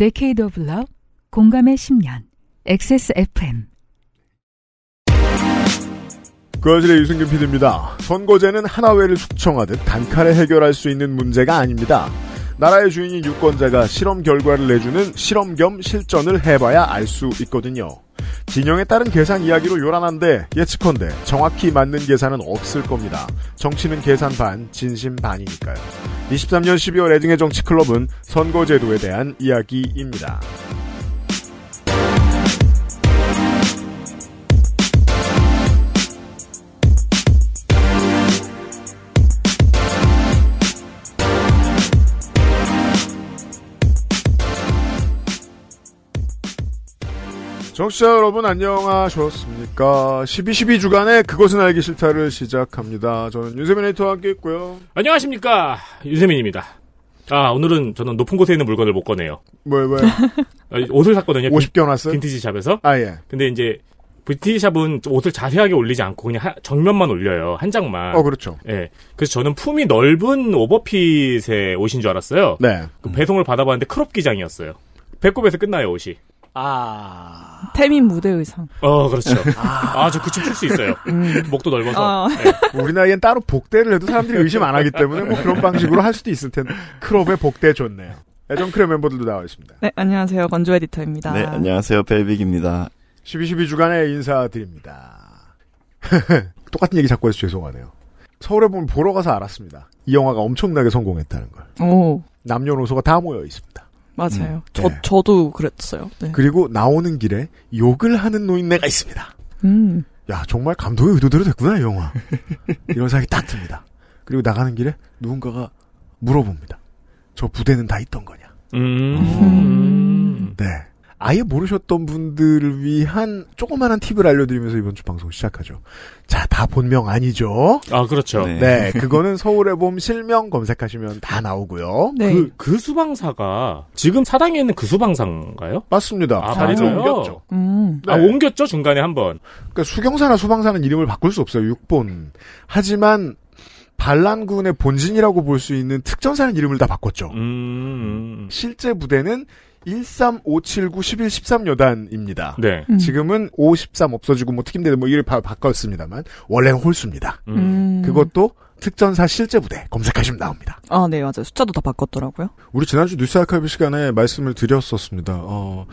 데케이드 오브 러 공감의 10년 XSFM 그아실의 유승균 PD입니다. 선거제는 하나회를 숙청하듯 단칼에 해결할 수 있는 문제가 아닙니다. 나라의 주인인 유권자가 실험 결과를 내주는 실험 겸 실전을 해봐야 알 수 있거든요. 진영에 따른 계산 이야기로 요란한데 예측컨대 정확히 맞는 계산은 없을 겁니다. 정치는 계산 반, 진심 반이니까요. 23년 12월 애증의 정치 클럽은 선거제도에 대한 이야기입니다. 정치자 여러분 안녕하셨습니까? 12.12 주간에 그것은 알기 싫다를 시작합니다. 저는 윤세민 에이터와 함께 있고요. 안녕하십니까? 윤세민입니다. 아 오늘은 저는 높은 곳에 있는 물건을 못 꺼내요. 뭐요, 왜요 아, 옷을 샀거든요. 50견 왔어요? 빈티지 샵에서. 아 예. 근데 이제 뷰티샵은 옷을 자세하게 올리지 않고 그냥 하, 정면만 올려요. 한 장만. 어, 그렇죠. 예. 그래서 저는 품이 넓은 오버핏의 옷인 줄 알았어요. 네. 그 배송을 받아봤는데 크롭 기장이었어요. 배꼽에서 끝나요, 옷이. 아. 태민 무대 의상. 어, 그렇죠. 아, 아저그춤출수 있어요. 음. 목도 넓어서. 어. 네. 우리 나이엔 따로 복대를 해도 사람들이 의심 안 하기 때문에 뭐 그런 방식으로 할 수도 있을 텐데. 크롭의 복대 좋네요. 애정크레 네, 멤버들도 나와 있습니다. 네, 안녕하세요. 건조 에디터입니다. 네, 안녕하세요. 벨빅입니다. 12.12 주간에 인사드립니다. 똑같은 얘기 자꾸 해서 죄송하네요. 서울에 보면 보러 가서 알았습니다. 이 영화가 엄청나게 성공했다는 걸. 오. 남녀노소가 다 모여 있습니다. 맞아요. 음. 저 네. 저도 그랬어요. 네. 그리고 나오는 길에 욕을 하는 노인네가 있습니다. 음. 야 정말 감독의 의도대로 됐구나 이 영화. 이런 생각이 딱 듭니다. 그리고 나가는 길에 누군가가 물어봅니다. 저 부대는 다 있던 거냐? 음. 음. 네. 아예 모르셨던 분들을 위한 조그마한 팁을 알려드리면서 이번 주 방송 시작하죠. 자, 다 본명 아니죠? 아, 그렇죠. 네, 네 그거는 서울의 봄 실명 검색하시면 다 나오고요. 네. 그, 그 수방사가 지금 사당에 있는 그 수방사인가요? 맞습니다. 아, 자리를 아, 옮겼죠. 음. 네. 아, 옮겼죠? 중간에 한 번. 그러니까 수경사나 수방사는 이름을 바꿀 수 없어요. 6본. 하지만 반란군의 본진이라고 볼 수 있는 특전사는 이름을 다 바꿨죠. 음. 실제 부대는 135791113여단입니다. 네. 음. 지금은 53 없어지고 뭐 특임대 뭐 이를 바꿨습니다만 원래는 홀수입니다. 음. 음. 그것도 특전사 실제부대 검색하시면 나옵니다. 아, 네, 맞아요. 숫자도 다 바꿨더라고요. 우리 지난주 뉴스 아카이브 시간에 말씀을 드렸었습니다. 어,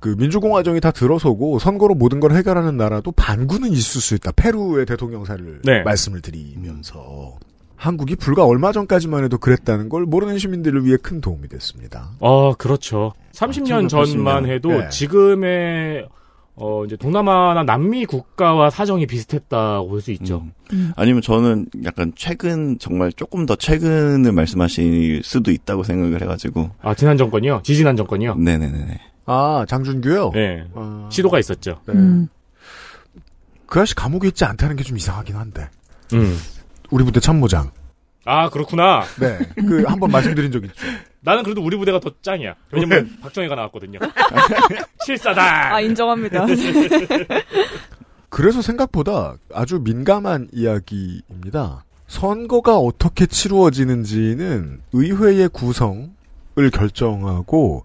그 민주공화정이 다 들어서고 선거로 모든 걸 해결하는 나라도 반구는 있을 수 있다. 페루의 대통령사를 네. 말씀을 드리면서. 음. 한국이 불과 얼마 전까지만 해도 그랬다는 걸 모르는 시민들을 위해 큰 도움이 됐습니다. 아, 그렇죠. 30년 아, 전만 해도 네. 지금의 어, 이제 동남아나 남미 국가와 사정이 비슷했다고 볼 수 있죠. 음. 아니면 저는 약간 최근, 정말 조금 더 최근을 말씀하실 수도 있다고 생각을 해가지고. 아, 지난 정권이요? 지지난 정권이요? 네네네. 아, 장준규요? 네. 아... 시도가 있었죠. 네. 음. 그 아저씨 감옥에 있지 않다는 게 좀 이상하긴 한데. 음. 우리 부대 참모장. 아 그렇구나. 네, 그한번 말씀드린 적 있죠. 나는 그래도 우리 부대가 더 짱이야. 왜냐면 왜? 네. 박정희가 나왔거든요. 실사다. 아 인정합니다. 그래서 생각보다 아주 민감한 이야기입니다. 선거가 어떻게 치루어지는지는 의회의 구성을 결정하고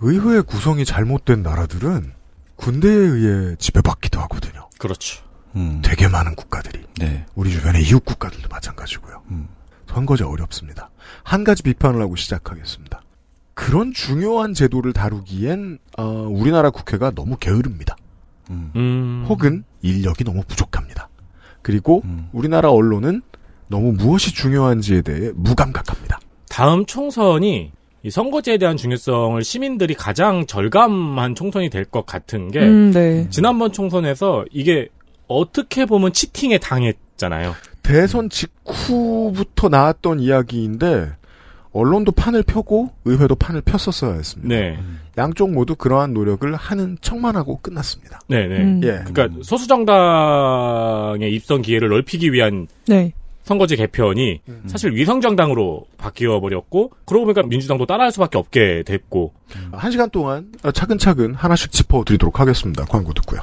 의회의 구성이 잘못된 나라들은 군대에 의해 지배받기도 하거든요. 그렇죠. 음. 되게 많은 국가들이 네. 우리 주변의 이웃 국가들도 마찬가지고요. 음. 선거제 어렵습니다. 한 가지 비판을 하고 시작하겠습니다. 그런 중요한 제도를 다루기엔 어, 우리나라 국회가 너무 게으릅니다. 음. 음. 혹은 인력이 너무 부족합니다. 그리고 음. 우리나라 언론은 너무 무엇이 중요한지에 대해 무감각합니다. 다음 총선이 이 선거제에 대한 중요성을 시민들이 가장 절감한 총선이 될 것 같은 게 음, 네. 지난번 총선에서 이게 어떻게 보면 치팅에 당했잖아요. 대선 직후부터 나왔던 이야기인데 언론도 판을 펴고 의회도 판을 폈었어야 했습니다. 네. 양쪽 모두 그러한 노력을 하는 척만 하고 끝났습니다. 네네. 음. 네. 예. 그러니까 소수정당의 입선 기회를 넓히기 위한 네. 선거제 개편이 음. 사실 위성정당으로 바뀌어 버렸고 그러고 보니까 민주당도 따라할 수밖에 없게 됐고 음. 한 시간 동안 차근차근 하나씩 짚어드리도록 하겠습니다. 광고 듣고요.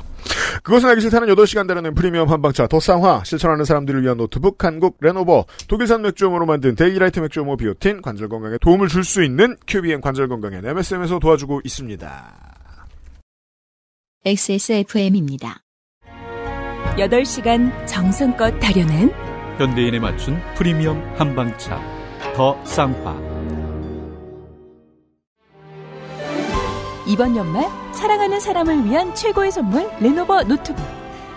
그것은 알기 싫다는 8시간 달하는 프리미엄 한방차 더 쌍화 실천하는 사람들을 위한 노트북 한국 레노버 독일산 맥주음으로 만든 데이라이트 맥주음호 비오틴 관절 건강에 도움을 줄 수 있는 큐비엔 관절 건강의 MSM에서 도와주고 있습니다. XSFM입니다. 8시간 정성껏 다려낸 현대인에 맞춘 프리미엄 한방차 더 쌍화 이번 연말 사랑하는 사람을 위한 최고의 선물 레노버 노트북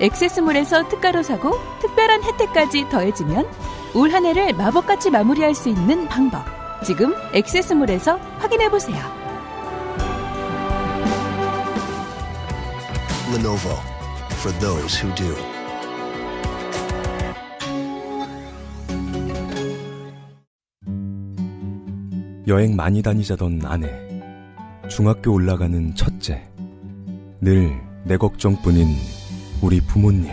액세스몰에서 특가로 사고 특별한 혜택까지 더해지면 올 한해를 마법같이 마무리할 수 있는 방법 지금 액세스몰에서 확인해보세요 Lenovo for those who do 여행 많이 다니자던 아내, 중학교 올라가는 첫째, 늘 내 걱정뿐인 우리 부모님.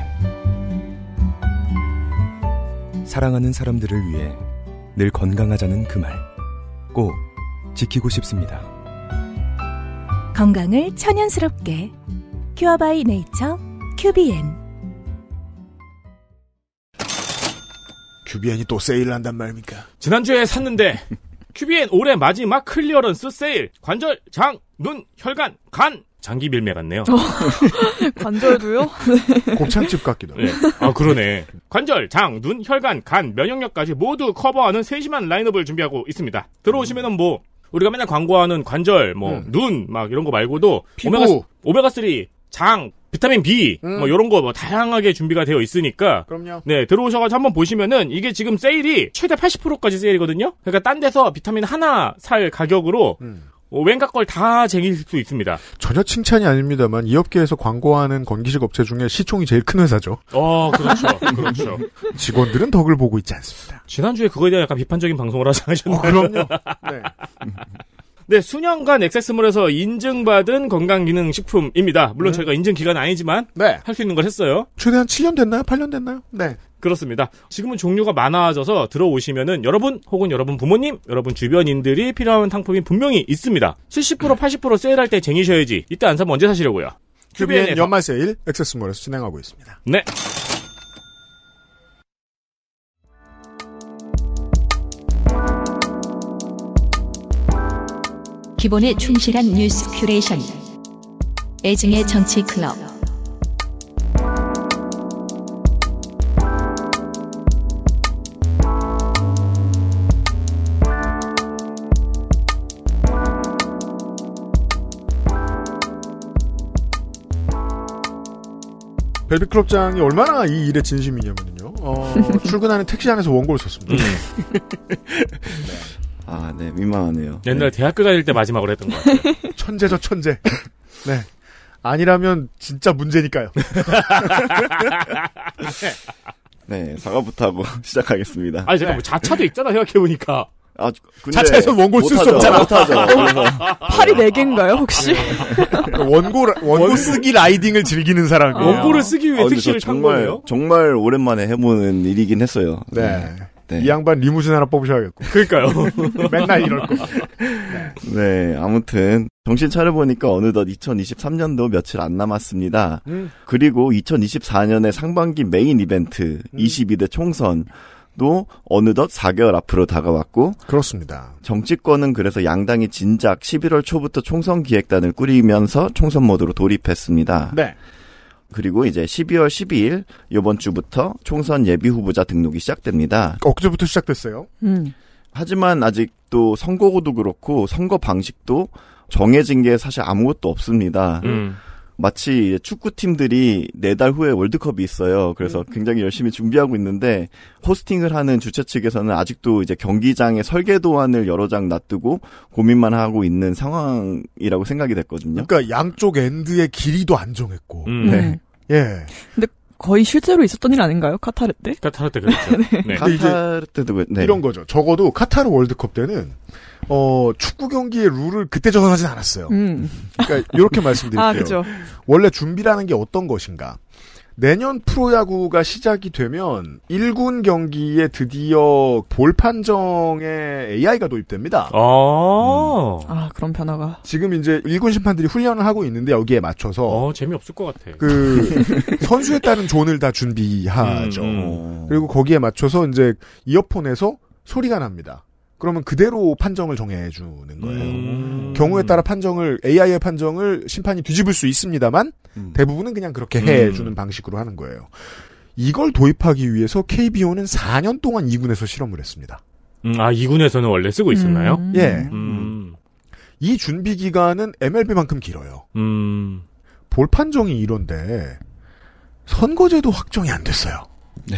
사랑하는 사람들을 위해 늘 건강하자는 그 말, 꼭 지키고 싶습니다. 건강을 천연스럽게 큐어바이 네이처 큐비엔 큐비엔이 또 세일한단 을 말입니까? 지난주에 샀는데 큐비 n 올해 마지막 클리어런스 세일. 관절, 장, 눈, 혈관, 간. 장기 밀매 같네요. 관절도요? 네. 곱창집 같기도 하고. 네. 아, 그러네. 관절, 장, 눈, 혈관, 간, 면역력까지 모두 커버하는 세심한 라인업을 준비하고 있습니다. 들어오시면은 뭐, 우리가 맨날 광고하는 관절, 뭐, 음. 눈, 막 이런 거 말고도, 피부. 오메가, 오메가3, 장, 비타민 B 뭐 음. 뭐 이런 거뭐 다양하게 준비가 되어 있으니까 그럼요. 네 들어오셔가지고 한번 보시면은 이게 지금 세일이 최대 80%까지 세일이거든요. 그러니까 딴 데서 비타민 하나 살 가격으로 음. 어, 웬가 걸다 쟁일 수 있습니다. 전혀 칭찬이 아닙니다만 이 업계에서 광고하는 건기식 업체 중에 시총이 제일 큰 회사죠. 어, 그렇죠. 그렇죠. 직원들은 덕을 보고 있지 않습니다. 지난주에 그거에 대한 약간 비판적인 방송을 하지 않으셨나요? 어, 그럼요. 네. 네, 수년간 액세스몰에서 인증받은 건강기능식품입니다. 물론 네. 저희가 인증기간 아니지만 네. 할수 있는 걸 했어요. 최대한 7년 됐나요? 8년 됐나요? 네. 그렇습니다. 지금은 종류가 많아져서 들어오시면은 여러분 혹은 여러분 부모님, 여러분 주변인들이 필요한 상품이 분명히 있습니다. 70% 80% 세일할 때 쟁이셔야지. 이때 안 사면 언제 사시려고요? 큐비엔 연말 세일 액세스몰에서 진행하고 있습니다. 네. 기본에 충실한 뉴스 큐레이션. 애증의 정치 클럽. 벨비 클럽장이 얼마나 이 일에 진심이냐면요. 어, 출근하는 택시 안에서 원고를 썼습니다. 네. 아, 네, 민망하네요. 옛날 네. 대학교 다닐 때 마지막으로 했던 것 같아요. 천재죠, 천재. 네. 아니라면 진짜 문제니까요. 네, 사과부터 하고 시작하겠습니다. 아니, 제가 뭐 자차도 있잖아, 생각해보니까. 아, 자차에서 원고 쓸 수 없잖아. 못하죠. 팔이 4 개인가요 혹시? 원고 원고 쓰기 라이딩을 즐기는 사람. 원고를 쓰기 위해 아, 특실을 정말 거예요? 정말 오랜만에 해보는 일이긴 했어요. 네. 네. 네. 이 양반 리무진 하나 뽑으셔야겠고. 그러니까요. 맨날 이럴 거. 네, 아무튼 정신 차려보니까 어느덧 2023년도 며칠 안 남았습니다. 음. 그리고 2024년의 상반기 메인 이벤트 음. 22대 총선 도 어느덧 4개월 앞으로 다가왔고 그렇습니다. 정치권은 그래서 양당이 진작 11월 초부터 총선 기획단을 꾸리면서 총선 모드로 돌입했습니다. 네. 그리고 이제 12월 12일 요번 주부터 총선 예비 후보자 등록이 시작됩니다. 엊제부터 시작됐어요. 음. 하지만 아직도 선거구도 그렇고 선거 방식도 정해진 게 사실 아무것도 없습니다. 음. 마치 축구팀들이 네 달 후에 월드컵이 있어요. 그래서 음. 굉장히 열심히 준비하고 있는데 호스팅을 하는 주최 측에서는 아직도 이제 경기장의 설계 도안을 여러 장 놔두고 고민만 하고 있는 상황이라고 생각이 됐거든요. 그러니까 양쪽 엔드의 길이도 안 정했고. 음. 네. 음. 예. 근데 거의 실제로 있었던 일 아닌가요? 카타르 때? 카타르 때 그랬죠. 네. 카타르 때도 네. 이런 거죠. 적어도 카타르 월드컵 때는 어, 축구 경기의 룰을 그때 정하진 않았어요. 음. 그러니까 이렇게 말씀드릴게요. 아, 원래 준비라는 게 어떤 것인가? 내년 프로야구가 시작이 되면 1군 경기에 드디어 볼 판정에 AI가 도입됩니다. 아, 음. 아 그런 변화가. 지금 이제 1군 심판들이 훈련을 하고 있는데 여기에 맞춰서. 어, 재미없을 것 같아. 그, 선수에 따른 존을 다 준비하죠. 음, 음. 그리고 거기에 맞춰서 이제 이어폰에서 소리가 납니다. 그러면 그대로 판정을 정해주는 거예요. 음. 경우에 따라 판정을 AI의 판정을 심판이 뒤집을 수 있습니다만 음. 대부분은 그냥 그렇게 해주는 음. 방식으로 하는 거예요. 이걸 도입하기 위해서 KBO는 4년 동안 2군에서 실험을 했습니다. 음, 아 2군에서는 원래 쓰고 있었나요? 음. 예. 음. 이 준비 기간은 MLB만큼 길어요. 볼 판정이 이런데 선거제도 확정이 안 됐어요. 네.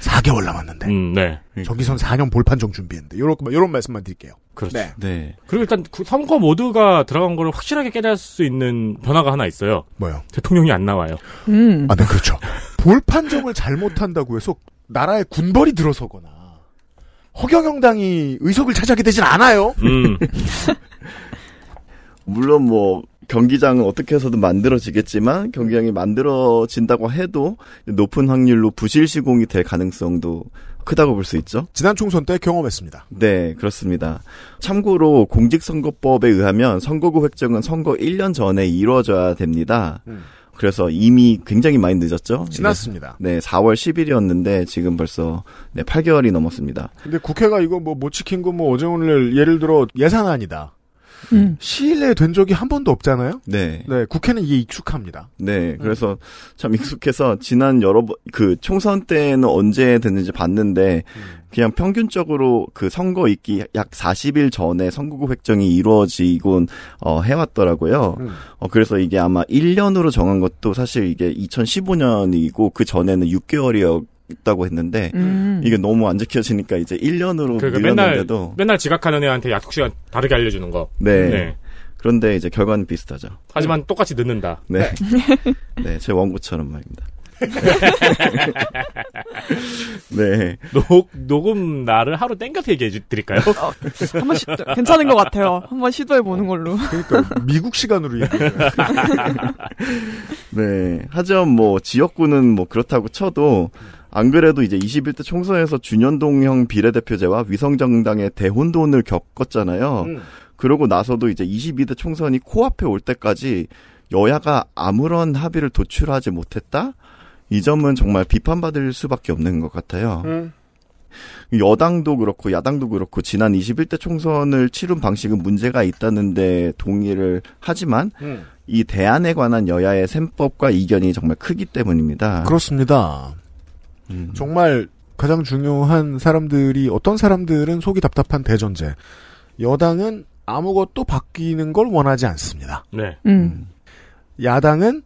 4개월 남았는데. 음, 네. 저기선 4년 볼판정 준비했는데. 요런, 요런 말씀만 드릴게요. 그렇죠. 네. 네. 그리고 일단 선거 모드가 들어간 걸 확실하게 깨달을 수 있는 변화가 하나 있어요. 뭐요? 대통령이 안 나와요. 음. 아, 네, 그렇죠. 볼판정을 잘못한다고 해서 나라에 군벌이 들어서거나 허경영당이 의석을 차지하게 되진 않아요. 음. 물론 뭐 경기장은 어떻게 해서든 만들어지겠지만 경기장이 만들어진다고 해도 높은 확률로 부실 시공이 될 가능성도 크다고 볼 수 있죠. 지난 총선 때 경험했습니다. 네, 그렇습니다. 참고로 공직선거법에 의하면 선거구 획정은 선거 1년 전에 이루어져야 됩니다. 음. 그래서 이미 굉장히 많이 늦었죠. 지났습니다. 네, 4월 10일이었는데 지금 벌써 네, 8개월이 넘었습니다. 근데 국회가 이거 뭐 못 지킨 거 뭐 어제 오늘 예를 들어 예산안이다. 음. 시일 내에 된 적이 한 번도 없잖아요. 네. 네, 국회는 이게 익숙합니다. 네, 그래서 참 익숙해서 지난 여러 번 그 총선 때는 언제 됐는지 봤는데 음. 그냥 평균적으로 그 선거 있기 약 40일 전에 선거구 획정이 이루어지곤 어, 해왔더라고요. 음. 어, 그래서 이게 아마 1년으로 정한 것도 사실 이게 2015년이고 그 전에는 6개월이었 있다고 했는데 음. 이게 너무 안 지켜지니까 이제 1년으로 그러는데도 그러니까 맨날, 맨날 지각하는 애한테 약속 시간 다르게 알려주는 거. 네. 네. 그런데 이제 결과는 비슷하죠. 하지만 네. 똑같이 늦는다. 네. 네, 네 제 원고처럼 말입니다. 네. 녹, 녹음 날을 하루 땡겨서 얘기해 드릴까요? 어, 한번 시, 괜찮은 것 같아요. 한번 시도해 보는 걸로. 그러니까 미국 시간으로 얘기해 네. 하지만 뭐 지역구는 뭐 그렇다고 쳐도 안 그래도 이제 21대 총선에서 준연동형 비례대표제와 위성정당의 대혼돈을 겪었잖아요. 음. 그러고 나서도 이제 22대 총선이 코앞에 올 때까지 여야가 아무런 합의를 도출하지 못했다? 이 점은 정말 비판받을 수밖에 없는 것 같아요. 음. 여당도 그렇고 야당도 그렇고 지난 21대 총선을 치른 방식은 문제가 있다는데 동의를 하지만 음. 이 대안에 관한 여야의 셈법과 이견이 정말 크기 때문입니다. 그렇습니다. 음. 정말 가장 중요한 사람들이 어떤 사람들은 속이 답답한 대전제. 여당은 아무것도 바뀌는 걸 원하지 않습니다. 네. 음. 음. 야당은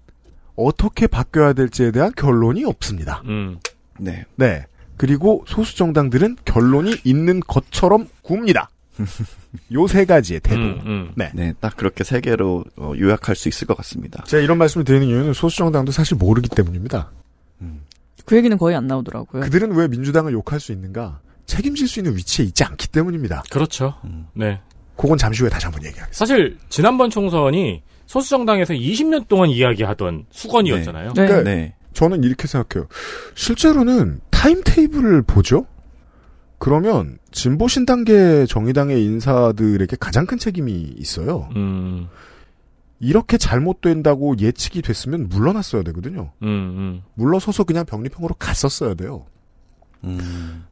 어떻게 바뀌어야 될지에 대한 결론이 없습니다. 음. 네. 네. 그리고 소수 정당들은 결론이 있는 것처럼 굽니다. 요 세 가지의 태도. 음, 음. 네. 네. 딱 그렇게 세 개로 어, 요약할 수 있을 것 같습니다. 제가 이런 말씀을 드리는 이유는 소수정당도 사실 모르기 때문입니다. 음. 그 얘기는 거의 안 나오더라고요. 그들은 왜 민주당을 욕할 수 있는가? 책임질 수 있는 위치에 있지 않기 때문입니다. 그렇죠. 음, 네. 그건 잠시 후에 다시 한번 얘기하겠습니다. 사실 지난번 총선이 소수정당에서 20년 동안 이야기하던 수건이었잖아요. 네. 그러니까 네. 저는 이렇게 생각해요. 실제로는 타임테이블을 보죠. 그러면 진보신당계 정의당의 인사들에게 가장 큰 책임이 있어요. 음. 이렇게 잘못된다고 예측이 됐으면 물러났어야 되거든요. 음, 음. 물러서서 그냥 병리평으로 갔었어야 돼요. 음.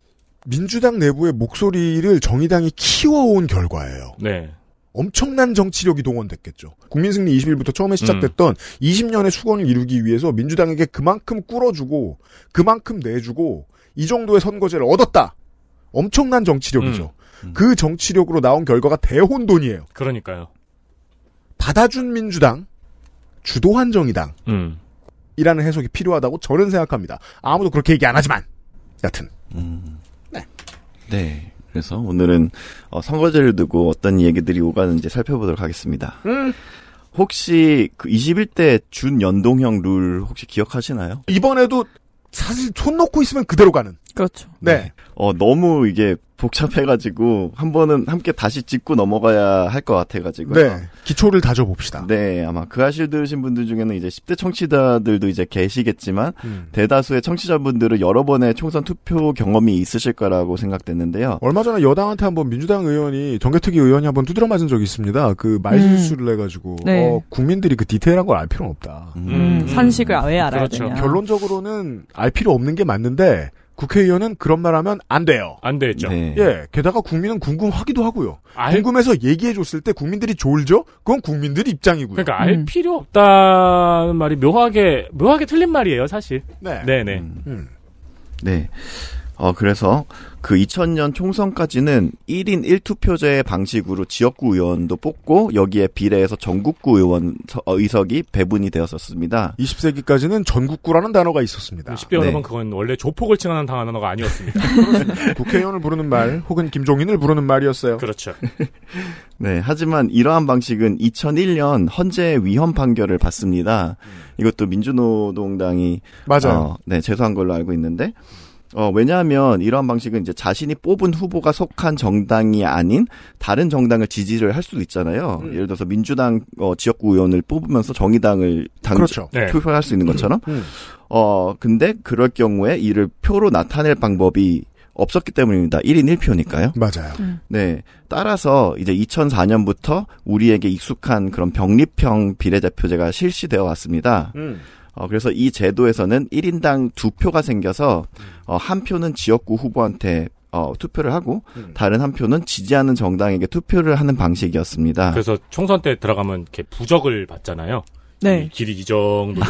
민주당 내부의 목소리를 정의당이 키워온 결과예요. 네. 엄청난 정치력이 동원됐겠죠. 국민승리 20일부터 처음에 시작됐던 음. 20년의 수건을 이루기 위해서 민주당에게 그만큼 꿇어주고 그만큼 내주고 이 정도의 선거제를 얻었다. 엄청난 정치력이죠. 음. 음. 그 정치력으로 나온 결과가 대혼돈이에요. 그러니까요. 받아준 민주당, 주도한 정의당. 음. 이라는 해석이 필요하다고 저는 생각합니다. 아무도 그렇게 얘기 안 하지만 여튼. 음. 네. 네. 그래서 오늘은 어, 선거제를 두고 어떤 얘기들이 오가는지 살펴보도록 하겠습니다. 음. 혹시 그 21대 준연동형 룰 혹시 기억하시나요? 이번에도 사실 손 놓고 있으면 그대로 가는. 그렇죠. 네. 네. 어, 너무 이게 복잡해가지고 한 번은 함께 다시 짚고 넘어가야 할 것같아가지고 네. 기초를 다져 봅시다. 네, 아마 그 아실 들으신 분들 중에는 이제 10대 청취자들도 이제 계시겠지만 음. 대다수의 청취자분들은 여러 번의 총선 투표 경험이 있으실 거라고 생각됐는데요. 얼마 전에 여당한테 한번 민주당 의원이 정개특위 의원이 한번 두드려 맞은 적이 있습니다. 그 말실수를 음. 해가지고 네. 어, 국민들이 그 디테일한 걸 알 필요는 없다. 음. 산식을 음. 왜 알아야 그렇죠. 되냐. 결론적으로는 알 필요 없는 게 맞는데 국회의원은 그런 말 하면 안 돼요. 안 되죠. 네. 예. 게다가 국민은 궁금하기도 하고요. 알... 궁금해서 얘기해줬을 때 국민들이 졸죠? 그건 국민들 입장이고요. 그러니까 알 음. 필요 없다는 말이 묘하게, 묘하게 틀린 말이에요, 사실. 네. 네네. 음. 음. 네. 어, 그래서 그 2000년 총선까지는 1인 1투표제 의 방식으로 지역구 의원도 뽑고 여기에 비례해서 전국구 의원 어, 의석이 배분이 되었었습니다. 20세기까지는 전국구라는 단어가 있었습니다. 10대 여러분 네. 그건 원래 조폭을 칭하는 단어가 아니었습니다. 국회의원을 부르는 말 혹은 김종인을 부르는 말이었어요. 그렇죠. 네, 하지만 이러한 방식은 2001년 헌재 위헌 판결을 받습니다. 음. 이것도 민주노동당이 맞아요. 어, 네, 제소한 걸로 알고 있는데 어, 왜냐하면 이러한 방식은 이제 자신이 뽑은 후보가 속한 정당이 아닌 다른 정당을 지지를 할 수도 있잖아요. 음. 예를 들어서 민주당 어, 지역구 의원을 뽑으면서 정의당을 당 그렇죠. 네. 투표할 수 있는 음. 것처럼. 음. 음. 어, 근데 그럴 경우에 이를 표로 나타낼 방법이 없었기 때문입니다. 1인 1표니까요. 맞아요. 음. 네. 따라서 이제 2004년부터 우리에게 익숙한 그런 병립형 비례대표제가 실시되어 왔습니다. 음. 어, 그래서 이 제도에서는 1인당 두 표가 생겨서 음. 어, 한 표는 지역구 후보한테 어, 투표를 하고 음. 다른 한 표는 지지하는 정당에게 투표를 하는 방식이었습니다. 그래서 총선 때 들어가면 이렇게 부적을 받잖아요. 네. 길이 이 정도.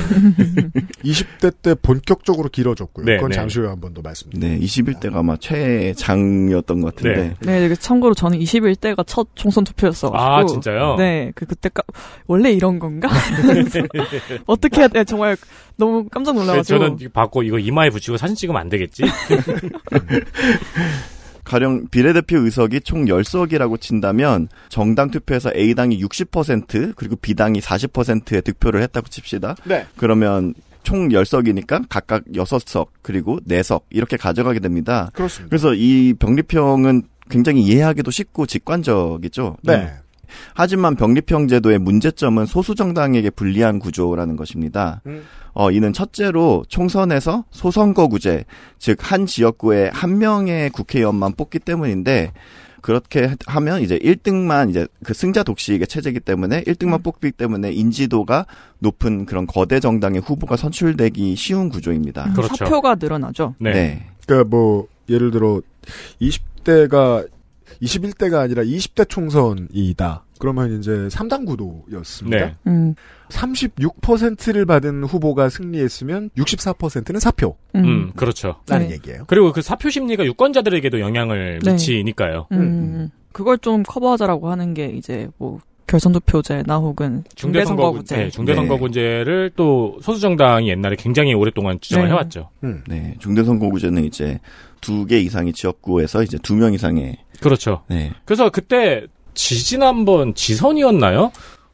20대 때 본격적으로 길어졌고요. 네, 그건 네. 잠시 후에 한 번 더 말씀드릴게요. 네, 21대가 아마 최장이었던 것 같은데. 네, 네 참고로 저는 21대가 첫 총선 투표였어가지고. 아, 진짜요? 네, 그 그때가 원래 이런 건가? 어떻게 해야 돼? 정말 너무 깜짝 놀라가지고. 저는 받고 이거 이마에 붙이고 사진 찍으면 안 되겠지? 가령 비례대표 의석이 총 10석이라고 친다면 정당 투표에서 A당이 60% 그리고 B당이 40%의 득표를 했다고 칩시다. 네. 그러면 총 10석이니까 각각 6석 그리고 4석 이렇게 가져가게 됩니다. 그렇습니다. 그래서 이 병리평은 굉장히 이해하기도 쉽고 직관적이죠. 네. 음. 하지만 병립형 제도의 문제점은 소수 정당에게 불리한 구조라는 것입니다. 음. 어, 이는 첫째로 총선에서 소선거구제, 즉 한 지역구에 한 명의 국회의원만 뽑기 때문인데 그렇게 하면 이제 1등만 이제 그 승자 독식의 체제이기 때문에 1등만 음. 뽑기 때문에 인지도가 높은 그런 거대 정당의 후보가 선출되기 쉬운 구조입니다. 음, 그렇죠. 사표가 늘어나죠. 네. 네. 그러니까 뭐 예를 들어 20대가 21대가 아니라 20대 총선이다. 그러면 이제 3당 구도였습니다. 네. 음. 36%를 받은 후보가 승리했으면 64%는 사표. 음, 음 그렇죠. 라는 네. 얘기예요. 그리고 그 사표 심리가 유권자들에게도 영향을 네. 미치니까요. 음. 음. 그걸 좀 커버하자라고 하는 게 이제 뭐 결선투표제나 혹은 중대선거구제, 네, 중대선거구제를 네. 또 소수정당이 옛날에 굉장히 오랫동안 주장을 네. 해왔죠. 음. 네, 중대선거구제는 이제 두 개 이상의 지역구에서 이제 두 명 이상의 그렇죠. 네. 그래서 그때 지진한번 지선이었나요?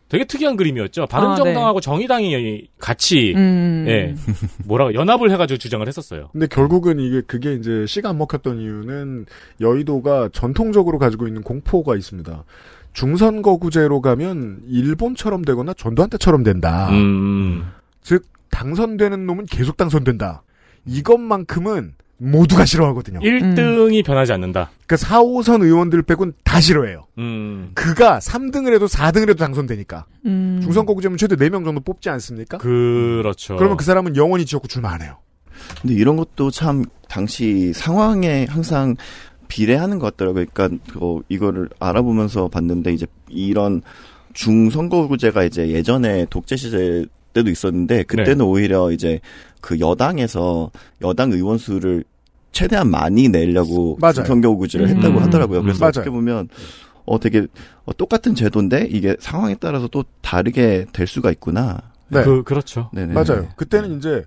되게 특이한 그림이었죠. 바른정당하고 아, 네. 정의당이 같이 음... 예, 뭐라고 연합을 해가지고 주장을 했었어요. 근데 결국은 이게 그게 이제 시간 먹혔던 이유는 여의도가 전통적으로 가지고 있는 공포가 있습니다. 중선거구제로 가면 일본처럼 되거나 전두환 때처럼 된다. 음... 즉 당선되는 놈은 계속 당선된다. 이것만큼은 모두가 싫어하거든요. 1등이 음. 변하지 않는다. 그니까 4, 5선 의원들 빼곤 다 싫어해요. 음. 그가 3등을 해도 4등을 해도 당선되니까. 음. 중선거구제면 최대 4명 정도 뽑지 않습니까? 그렇죠. 그러면 그 사람은 영원히 지역구 출마 안 해요. 근데 이런 것도 참 당시 상황에 항상 비례하는 것 같더라고요. 그러니까 어, 이거를 알아보면서 봤는데 이제 이런 중선거구제가 이제 예전에 독재 시절 때도 있었는데 그때는 네. 오히려 이제 그 여당에서 여당 의원 수를 최대한 많이 내려고 선경구구제를 했다고 음. 하더라고요. 그래서 음. 맞아요. 어떻게 보면 어 되게 어, 똑같은 제도인데 이게 상황에 따라서 또 다르게 될 수가 있구나. 네, 그, 그렇죠. 네네. 맞아요. 그때는 이제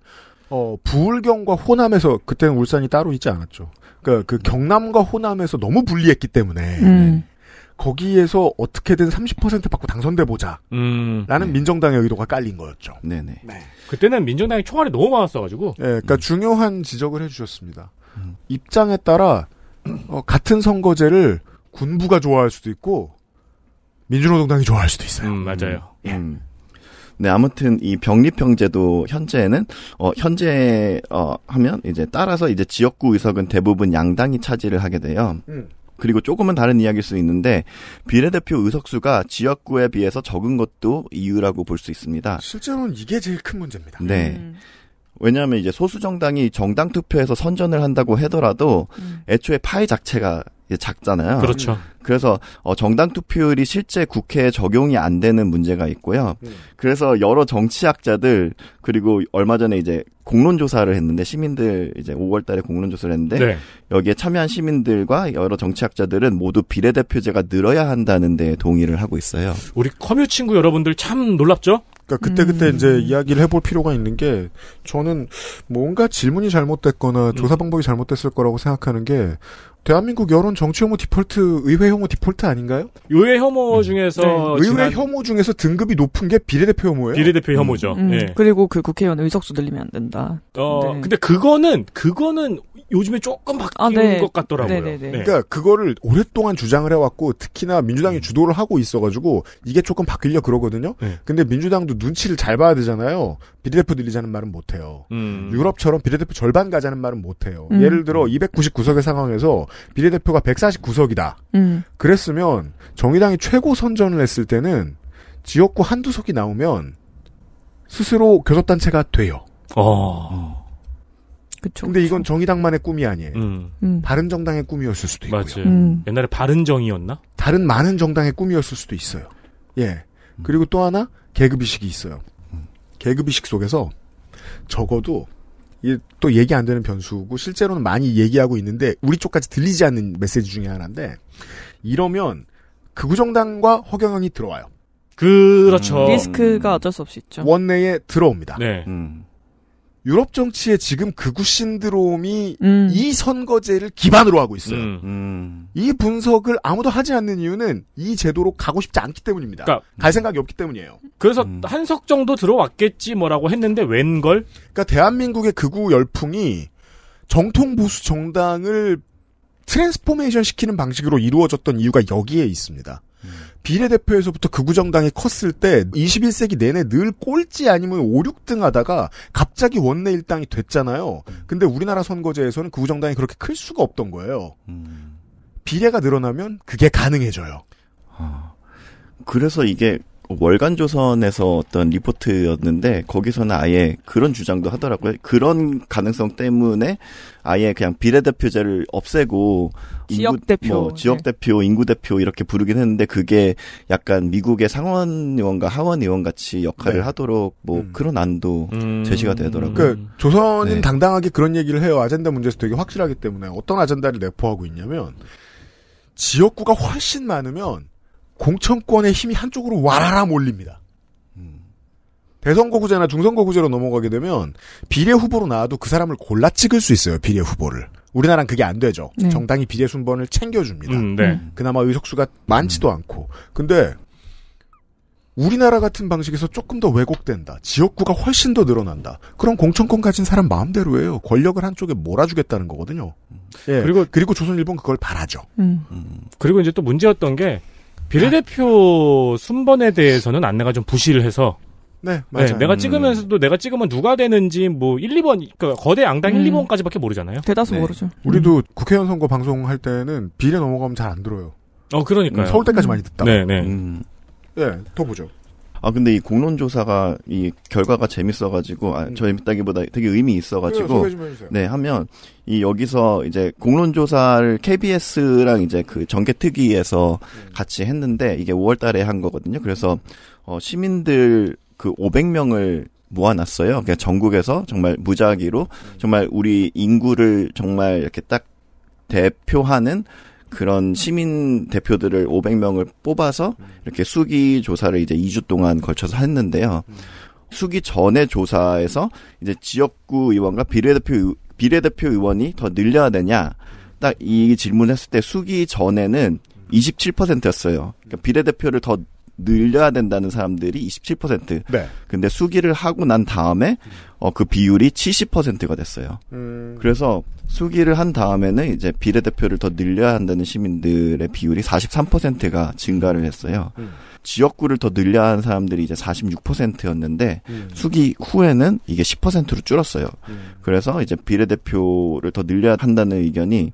어, 부울경과 호남에서 그때는 울산이 따로 있지 않았죠. 그러까그 경남과 호남에서 너무 불리했기 때문에 음. 거기에서 어떻게든 30% 받고 당선돼 보자. 음. 라는 네. 민정당의 의도가 깔린 거였죠. 네네. 네. 그때는 민정당이 총알이 너무 많았어가지고. 네, 그러니까 음. 중요한 지적을 해주셨습니다. 음. 입장에 따라 어, 같은 선거제를 군부가 좋아할 수도 있고 민주노동당이 좋아할 수도 있어요. 음, 맞아요. 예. 네, 아무튼 이 병립형제도 현재는 어 현재 어 하면 이제 따라서 이제 지역구 의석은 대부분 양당이 차지를 하게 돼요. 음. 그리고 조금은 다른 이야기일 수 있는데 비례대표 의석수가 지역구에 비해서 적은 것도 이유라고 볼 수 있습니다. 실제로는 이게 제일 큰 문제입니다. 네. 음. 왜냐하면 이제 소수 정당이 정당 투표에서 선전을 한다고 하더라도 음. 애초에 파이 자체가 작잖아요. 그렇죠. 그래서 어, 정당 투표율이 실제 국회에 적용이 안 되는 문제가 있고요. 음. 그래서 여러 정치학자들 그리고 얼마 전에 이제 공론 조사를 했는데 시민들 이제 5월 달에 공론 조사를 했는데 네. 여기에 참여한 시민들과 여러 정치학자들은 모두 비례대표제가 늘어야 한다는 데 동의를 하고 있어요. 우리 커뮤 친구 여러분들 참 놀랍죠? 그러니까 그때 그때 음. 이제 이야기를 해볼 필요가 있는 게 저는 뭔가 질문이 잘못됐거나 음. 조사 방법이 잘못됐을 거라고 생각하는 게 대한민국 여론 정치 혐오 디폴트 의회 혐오 디폴트 아닌가요? 의회 혐오 중에서 네. 의회 혐오 중에서 등급이 높은 게 비례대표 혐오예요. 비례대표 혐오죠. 음, 음. 네. 그리고 그 국회의원 의석수 늘리면 안 된다. 어, 네. 근데 그거는 그거는 요즘에 조금 바뀐 아, 네. 것 같더라고요. 네, 네, 네. 네. 그러니까 그거를 오랫동안 주장을 해왔고 특히나 민주당이 음. 주도를 하고 있어가지고 이게 조금 바뀌려 그러거든요. 네. 근데 민주당도 눈치를 잘 봐야 되잖아요. 비례대표 늘리자는 말은 못해요. 음. 유럽처럼 비례대표 절반 가자는 말은 못해요. 음. 예를 들어 299석의 상황에서 비례대표가 149석이다. 음. 그랬으면 정의당이 최고 선전을 했을 때는 지역구 한두 석이 나오면 스스로 교섭단체가 돼요. 어. 음. 그쵸, 근데 그쵸. 이건 정의당만의 꿈이 아니에요. 음. 음. 바른 정당의 꿈이었을 수도 있고요. 맞아요. 음. 옛날에 바른 정이었나? 다른 많은 정당의 꿈이었을 수도 있어요. 예. 음. 그리고 또 하나 계급 이식이 있어요. 음. 계급 이식 속에서 적어도 또 얘기 안 되는 변수고 실제로는 많이 얘기하고 있는데 우리 쪽까지 들리지 않는 메시지 중에 하나인데 이러면 극우정당과 허경영이 들어와요. 그렇죠. 음. 리스크가 어쩔 수 없이 있죠. 원내에 들어옵니다. 네. 음. 유럽 정치의 지금 극우 그 신드롬이 음. 이 선거제를 기반으로 하고 있어요. 음. 음. 이 분석을 아무도 하지 않는 이유는 이 제도로 가고 싶지 않기 때문입니다. 그러니까, 갈 생각이 없기 때문이에요. 그래서 음. 한석 정도 들어왔겠지 뭐라고 했는데 웬걸? 그러니까 대한민국의 극우 열풍이 정통 보수 정당을 트랜스포메이션 시키는 방식으로 이루어졌던 이유가 여기에 있습니다. 비례대표에서부터 극우정당이 컸을 때 21세기 내내 늘 꼴찌 아니면 5, 6등 하다가 갑자기 원내 일당이 됐잖아요. 근데 우리나라 선거제에서는 극우정당이 그렇게 클 수가 없던 거예요. 음. 비례가 늘어나면 그게 가능해져요. 아, 그래서 이게 월간 조선에서 어떤 리포트였는데 거기서는 아예 그런 주장도 하더라고요. 그런 가능성 때문에 아예 그냥 비례대표제를 없애고 지역 대표, 뭐 지역 대표, 네. 인구 대표 이렇게 부르긴 했는데 그게 약간 미국의 상원 의원과 하원 의원 같이 역할을 네. 하도록 뭐 음. 그런 안도 음. 제시가 되더라고요. 그러니까 조선은 네. 당당하게 그런 얘기를 해요. 아젠다 문제에서 되게 확실하기 때문에 어떤 아젠다를 내포하고 있냐면 지역구가 훨씬 많으면 공천권의 힘이 한쪽으로 와라라 몰립니다. 대선거구제나 중선거구제로 넘어가게 되면 비례 후보로 나와도 그 사람을 골라 찍을 수 있어요. 비례 후보를. 우리나라는 그게 안 되죠. 네. 정당이 비례 순번을 챙겨줍니다. 음, 네. 그나마 의석수가 많지도 음. 않고. 근데 우리나라 같은 방식에서 조금 더 왜곡된다. 지역구가 훨씬 더 늘어난다. 그럼 공천권 가진 사람 마음대로해요 권력을 한쪽에 몰아주겠다는 거거든요. 예. 그리고 그리고 조선일보는 그걸 바라죠. 음. 음. 그리고 이제 또 문제였던 게 비례대표 순번에 대해서는 안내가 좀 부실해서 네, 네, 맞아요. 네, 내가 음. 찍으면서도 내가 찍으면 누가 되는지 뭐 1, 2번 그러니까 거대 양당 음. 1, 2번까지밖에 모르잖아요. 대다수 네. 모르죠. 우리도 음. 국회의원 선거 방송할 때는 비례 넘어가면 잘 안 들어요. 어, 그러니까요. 서울 때까지 음. 많이 듣다. 네, 네. 음. 예, 더 보죠. 아 근데 이 공론조사가 이 결과가 재밌어가지고 아, 음. 재밌다기보다 되게 의미 있어가지고 네, 네 하면 이 여기서 이제 공론조사를 KBS랑 이제 그전개특위에서 음. 같이 했는데 이게 5월달에 한 거거든요. 그래서 어 시민들 그 500명을 모아놨어요. 그러니까 전국에서 정말 무작위로 음. 정말 우리 인구를 정말 이렇게 딱 대표하는 그런 시민 대표들을 500명을 뽑아서 이렇게 수기 조사를 이제 2주 동안 걸쳐서 했는데요. 수기 전에 조사에서 이제 지역구 의원과 비례대표 비례대표 의원이 더 늘려야 되냐 딱 이 질문했을 때 수기 전에는 27%였어요. 그러니까 비례대표를 더 늘려야 된다는 사람들이 27%. 네. 근데 수기를 하고 난 다음에 어, 그 비율이 70%가 됐어요. 음. 그래서 수기를 한 다음에는 이제 비례대표를 더 늘려야 한다는 시민들의 비율이 43%가 증가를 했어요. 음. 지역구를 더 늘려야 하는 사람들이 이제 46%였는데 음. 수기 후에는 이게 10%로 줄었어요. 음. 그래서 이제 비례대표를 더 늘려야 한다는 의견이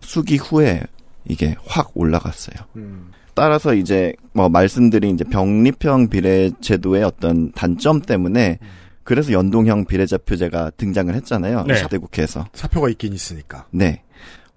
수기 후에 이게 확 올라갔어요. 음. 따라서 이제 뭐 말씀드린 이제 병립형 비례 제도의 어떤 단점 때문에 그래서 연동형 비례자표제가 등장을 했잖아요. 네. 대 국회에서. 사표가 있긴 있으니까. 네.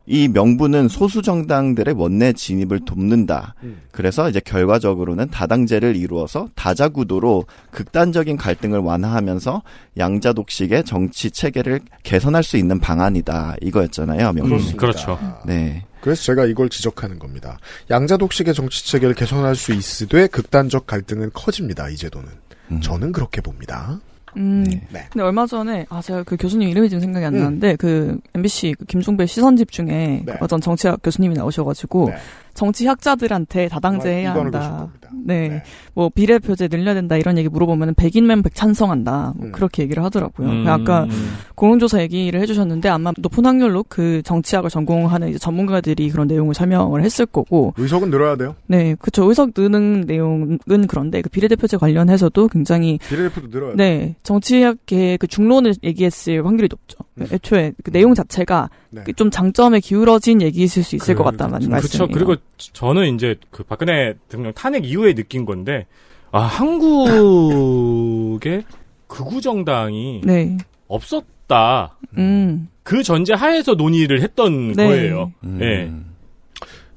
이 명분은 소수 정당들의 원내 진입을 돕는다. 음. 그래서 이제 결과적으로는 다당제를 이루어서 다자 구도로 극단적인 갈등을 완화하면서 양자 독식의 정치 체계를 개선할 수 있는 방안이다. 이거였잖아요. 명분. 음, 그렇죠. 네. 그래서 제가 이걸 지적하는 겁니다. 양자독식의 정치 체계를 개선할 수 있으되 극단적 갈등은 커집니다. 이 제도는 음. 저는 그렇게 봅니다. 음. 네. 네. 근데 얼마 전에 아 제가 그 교수님 이름이 지금 생각이 안 음. 나는데 그 MBC 그 김종배 시선집 중에 네. 어떤 정치학 교수님이 나오셔가지고 네. 정치학자들한테 다당제해야 한다. 네. 네. 뭐 비례표제 늘려야 된다 이런 얘기 물어보면 백인면 백찬성한다. 뭐 음. 그렇게 얘기를 하더라고요. 음. 아까 공론조사 얘기를 해주셨는데 아마 높은 확률로 그 정치학을 전공하는 이제 전문가들이 그런 내용을 설명을 했을 거고. 의석은 늘어야 돼요? 네, 그렇죠. 의석 느는 내용은 그런데 그 비례대표제 관련해서도 굉장히 비례대표도 늘어요. 네, 정치학계의 그 중론을 얘기했을 확률이 높죠. 음. 애초에 그 내용 자체가 네. 그 좀 장점에 기울어진 얘기일 수 있을 그것 같다는 말씀이에 그렇죠. 그리고 저는 이제 그 박근혜 대통령 탄핵 이후에 느낀 건데 아 한국의 극우 정당이 네. 없었다. 음. 그 전제 하에서 논의를 했던 네. 거예요. 음. 네.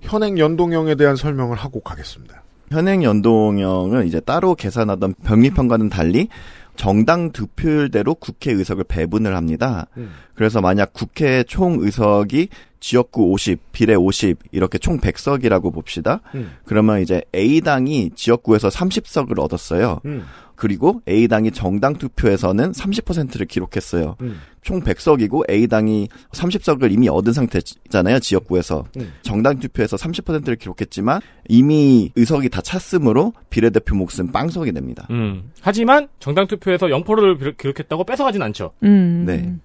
현행 연동형에 대한 설명을 하고 가겠습니다. 현행 연동형은 이제 따로 계산하던 병립형과는 달리 정당 득표율대로 국회 의석을 배분을 합니다. 음. 그래서 만약 국회 총 의석이 지역구 50, 비례 50 이렇게 총 100석이라고 봅시다. 음. 그러면 이제 A당이 지역구에서 30석을 얻었어요. 음. 그리고 A당이 정당 투표에서는 30%를 기록했어요. 음. 총 100석이고 A당이 30석을 이미 얻은 상태잖아요. 지역구에서. 음. 정당 투표에서 30%를 기록했지만 이미 의석이 다 찼으므로 비례대표 몫은 빵석이 됩니다. 음. 하지만 정당 투표에서 0%를 기록했다고 뺏어가진 않죠. 음. 네.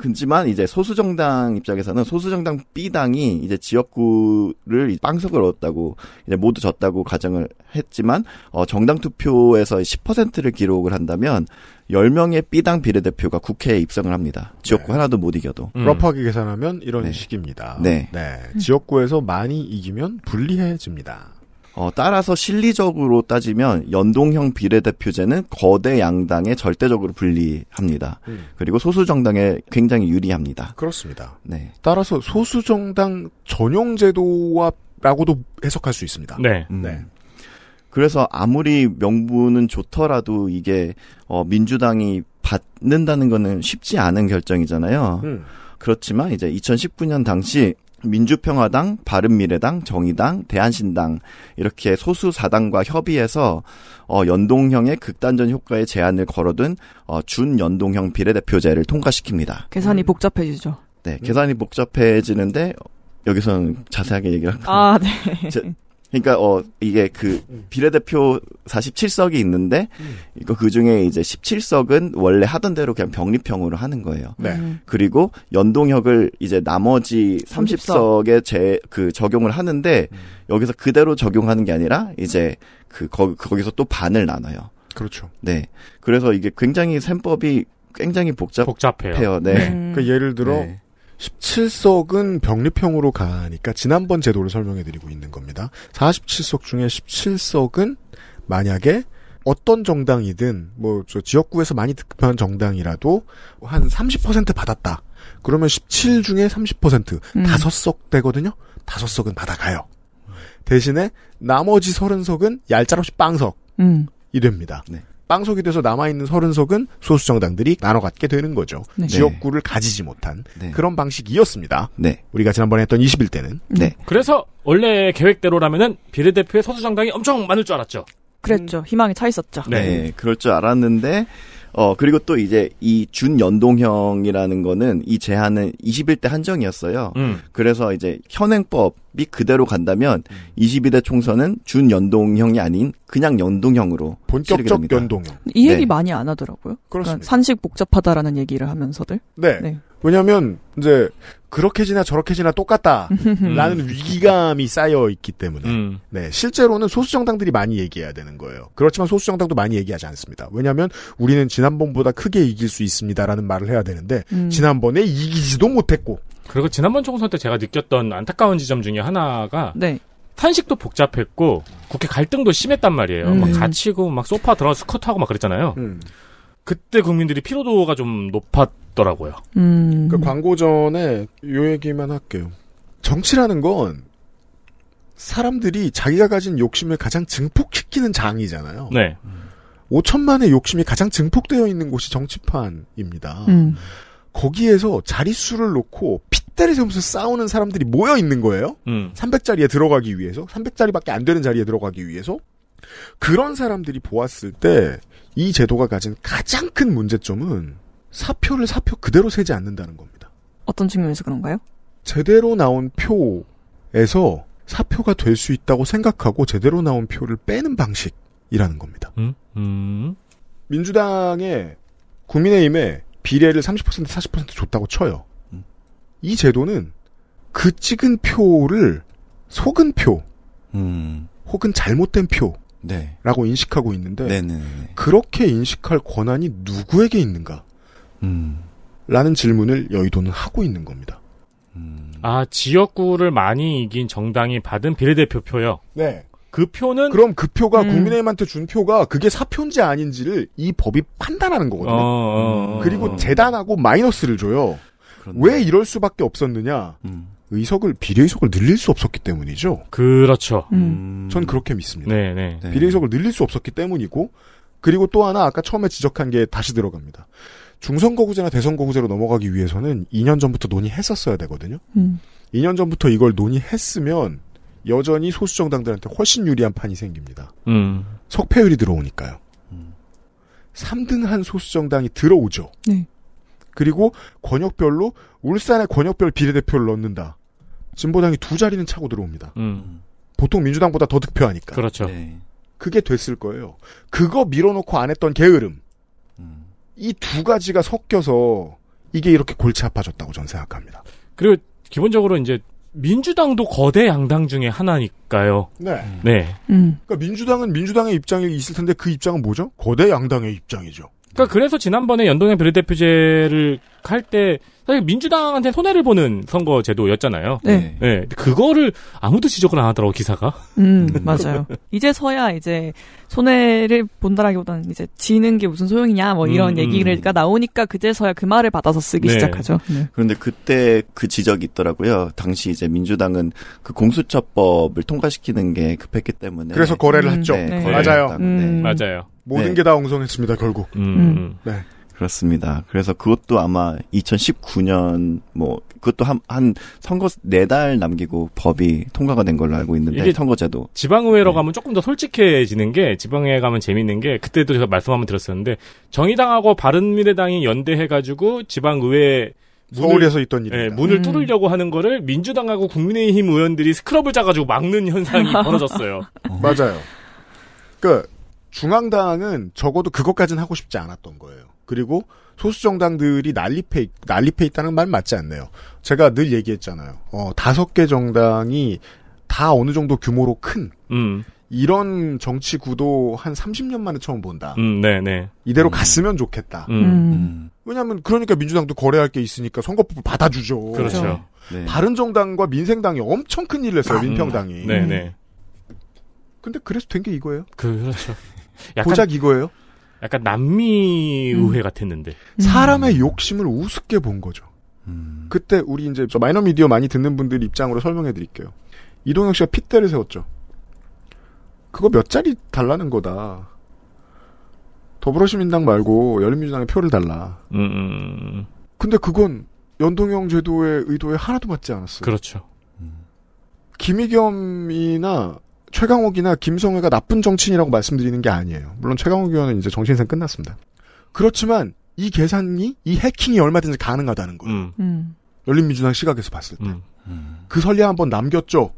그지만 이제 소수정당 입장에서는 소수정당 B당이 이제 지역구를 빵석을 얻었다고 이제 모두 졌다고 가정을 했지만 어 정당 투표에서 10%를 기록을 한다면 10명의 B당 비례대표가 국회에 입성을 합니다. 지역구 네. 하나도 못 이겨도. 음. 러프하게 계산하면 이런 네. 식입니다. 네. 네. 지역구에서 많이 이기면 불리해집니다. 어, 따라서 실리적으로 따지면 연동형 비례대표제는 거대 양당에 절대적으로 불리합니다. 음. 그리고 소수 정당에 굉장히 유리합니다. 그렇습니다. 네. 따라서 소수 정당 전용 제도와라고도 해석할 수 있습니다. 네. 음. 네. 그래서 아무리 명분은 좋더라도 이게 어, 민주당이 받는다는 거는 쉽지 않은 결정이잖아요. 음. 그렇지만 이제 2019년 당시 민주평화당, 바른미래당, 정의당, 대한신당 이렇게 소수 사당과 협의해서 어 연동형의 극단적 효과의 제한을 걸어둔 어 준연동형 비례대표제를 통과시킵니다. 계산이 음. 복잡해지죠. 네, 계산이 복잡해지는데 여기서는 자세하게 얘기 할까요? 아, 네. 제, 그러니까 어 이게 그 비례대표 47석이 있는데 이거 그 중에 이제 17석은 원래 하던 대로 그냥 병립형으로 하는 거예요. 네. 음. 그리고 연동형을 이제 나머지 30석에 제 그 적용을 하는데 여기서 그대로 적용하는 게 아니라 이제 그 거, 거기서 또 반을 나눠요. 그렇죠. 네. 그래서 이게 굉장히 셈법이 굉장히 복잡 복잡해요. 네. 네. 그 예를 들어 네. 17석은 병립형으로 가니까 지난번 제도를 설명해드리고 있는 겁니다. 47석 중에 17석은 만약에 어떤 정당이든 뭐저 지역구에서 많이 득표한 정당이라도 한 30% 받았다. 그러면 17 중에 30% 음. 5석 되거든요. 5석은 받아가요. 대신에 나머지 30석은 얄짤없이 빵석이 음. 됩니다. 네. 빵속이 돼서 남아있는 서른 석은 소수정당들이 나눠 갖게 되는 거죠. 네. 네. 지역구를 가지지 못한 네. 그런 방식이었습니다. 네. 우리가 지난번에 했던 21대는. 네. 음. 그래서 원래 계획대로라면은 비례대표의 소수정당이 엄청 많을 줄 알았죠. 그랬죠. 음. 희망이 차 있었죠. 네. 네, 그럴 줄 알았는데 어, 그리고 또 이제 이 준연동형이라는 거는 이 제한은 21대 한정이었어요. 음. 그래서 이제 현행법 그대로 간다면 22대 음. 총선은 준연동형이 아닌 그냥 연동형으로 본격적 연동형. 이 얘기 네. 많이 안 하더라고요. 그러니까 산식 복잡하다라는 얘기를 하면서들. 네. 네. 왜냐하면 이제 그렇게 지나 저렇게 지나 똑같다라는 음. 위기감이 쌓여 있기 때문에 음. 네 실제로는 소수 정당들이 많이 얘기해야 되는 거예요. 그렇지만 소수 정당도 많이 얘기하지 않습니다. 왜냐하면 우리는 지난번보다 크게 이길 수 있습니다라는 말을 해야 되는데 음. 지난번에 이기지도 못했고 그리고 지난번 총선 때 제가 느꼈던 안타까운 지점 중에 하나가 네. 탄식도 복잡했고 국회 갈등도 심했단 말이에요. 음. 막 갇히고 막 소파 들어 스쿼트하고 막 그랬잖아요. 음. 그때 국민들이 피로도가 좀 높았더라고요. 음. 그 광고 전에 요 얘기만 할게요. 정치라는 건 사람들이 자기가 가진 욕심을 가장 증폭시키는 장이잖아요. 네. 5천만의 욕심이 가장 증폭되어 있는 곳이 정치판입니다. 음. 거기에서 자릿수를 놓고 핏대를 세우면서 싸우는 사람들이 모여 있는 거예요. 음. 3 0 0자리에 들어가기 위해서, 3 0 0자리밖에안 되는 자리에 들어가기 위해서. 그런 사람들이 보았을 때 이 제도가 가진 가장 큰 문제점은 사표를 사표 그대로 세지 않는다는 겁니다. 어떤 측면에서 그런가요? 제대로 나온 표에서 사표가 될 수 있다고 생각하고 제대로 나온 표를 빼는 방식이라는 겁니다. 음? 음. 민주당의 국민의힘에 비례를 30% 40% 줬다고 쳐요. 이 제도는 그 찍은 표를 속은 표 음. 혹은 잘못된 표라고 네. 인식하고 있는데 네네네. 네, 네. 그렇게 인식할 권한이 누구에게 있는가? 음. 라는 질문을 여의도는 하고 있는 겁니다. 음. 아 지역구를 많이 이긴 정당이 받은 비례대표 표요. 네. 그 표는 그럼 그 표가 음. 국민의힘한테 준 표가 그게 사표인지 아닌지를 이 법이 판단하는 거거든요. 어, 어, 어. 음. 그리고 재단하고 마이너스를 줘요. 그런데. 왜 이럴 수밖에 없었느냐? 음. 의석을 비례의석을 늘릴 수 없었기 때문이죠. 그렇죠. 음. 음. 전 그렇게 믿습니다. 네네. 네. 네. 비례의석을 늘릴 수 없었기 때문이고 그리고 또 하나 아까 처음에 지적한 게 다시 들어갑니다. 중선거구제나 대선거구제로 넘어가기 위해서는 2년 전부터 논의했었어야 되거든요. 음. 2년 전부터 이걸 논의했으면 여전히 소수 정당들한테 훨씬 유리한 판이 생깁니다. 음. 석패율이 들어오니까요. 음. 3등한 소수 정당이 들어오죠. 네. 그리고 권역별로 울산의 권역별 비례대표를 넣는다. 진보당이 두 자리는 차고 들어옵니다. 음. 보통 민주당보다 더 득표하니까. 그렇죠. 네. 그게 됐을 거예요. 그거 밀어놓고 안 했던 게으름. 음. 이두 가지가 섞여서 이게 이렇게 골치 아파졌다고 저는 생각합니다. 그리고 기본적으로 이제 민주당도 거대 양당 중에 하나니까요. 네. 네. 음. 그러니까 민주당은 민주당의 입장이 있을 텐데 그 입장은 뭐죠? 거대 양당의 입장이죠. 그러니까 그래서 지난번에 연동형 비례대표제를 할 때 사실 민주당한테 손해를 보는 선거 제도였잖아요. 네. 네. 그거를 아무도 지적을 안 하더라고 기사가. 음, 음. 맞아요. 이제서야 이제 손해를 본다라기보다는 이제 지는 게 무슨 소용이냐 뭐 이런 음, 음, 얘기가 나오니까 그제서야 그 말을 받아서 쓰기 네. 시작하죠. 네. 그런데 그때 그 지적이 있더라고요. 당시 이제 민주당은 그 공수처법을 통과시키는 게 급했기 때문에 그래서 거래를 음, 했죠. 음, 네. 네. 맞아요. 음. 맞아요. 모든 네. 게다 엉성했습니다, 결국. 음. 음. 네. 그렇습니다. 그래서 그것도 아마 2019년 뭐 그것도 한, 한 선거 네 달 남기고 법이 통과가 된 걸로 알고 있는데 이게 선거제도 지방의회로 네. 가면 조금 더 솔직해지는 게 지방의회 가면 재밌는 게 그때도 제가 말씀 한번 드렸었는데 정의당하고 바른미래당이 연대해가지고 지방의회 문을, 서울에서 있던 일 네, 문을 음. 뚫으려고 하는 거를 민주당하고 국민의힘 의원들이 스크럽을 짜가지고 막는 현상이 벌어졌어요. 맞아요. 그 중앙당은 적어도 그것까진 하고 싶지 않았던 거예요. 그리고 소수 정당들이 난립해 난립해 있다는 말 맞지 않네요. 제가 늘 얘기했잖아요. 어, 다섯 개 정당이 다 어느 정도 규모로 큰 음. 이런 정치 구도 한 30년 만에 처음 본다. 음, 네네. 네. 이대로 음. 갔으면 좋겠다. 음. 음. 왜냐하면 그러니까 민주당도 거래할 게 있으니까 선거법을 받아주죠. 그렇죠. 그렇죠. 네. 바른 정당과 민생당이 엄청 큰 일을 했어요. 음. 민평당이. 네네. 네. 근데 그래서 된 게 이거예요. 그렇죠. 약간, 고작 이거예요? 약간 남미 의회 음. 같았는데. 음. 사람의 욕심을 우습게 본 거죠. 음. 그때 우리 이제 저 마이너 미디어 많이 듣는 분들 입장으로 설명해 드릴게요. 이동혁 씨가 핏대를 세웠죠. 그거 몇 자리 달라는 거다. 더불어시민당 말고 열린민주당의 표를 달라. 음. 음, 음. 근데 그건 연동형 제도의 의도에 하나도 맞지 않았어요. 그렇죠. 김희겸이나 최강욱이나 김성회가 나쁜 정치인이라고 말씀드리는 게 아니에요. 물론 최강욱 의원은 이제 정치 인생 끝났습니다. 그렇지만 이 계산이 이 해킹이 얼마든지 가능하다는 거예요. 음. 음. 열린민주당 시각에서 봤을 때. 음. 그설례 한 번 남겼죠.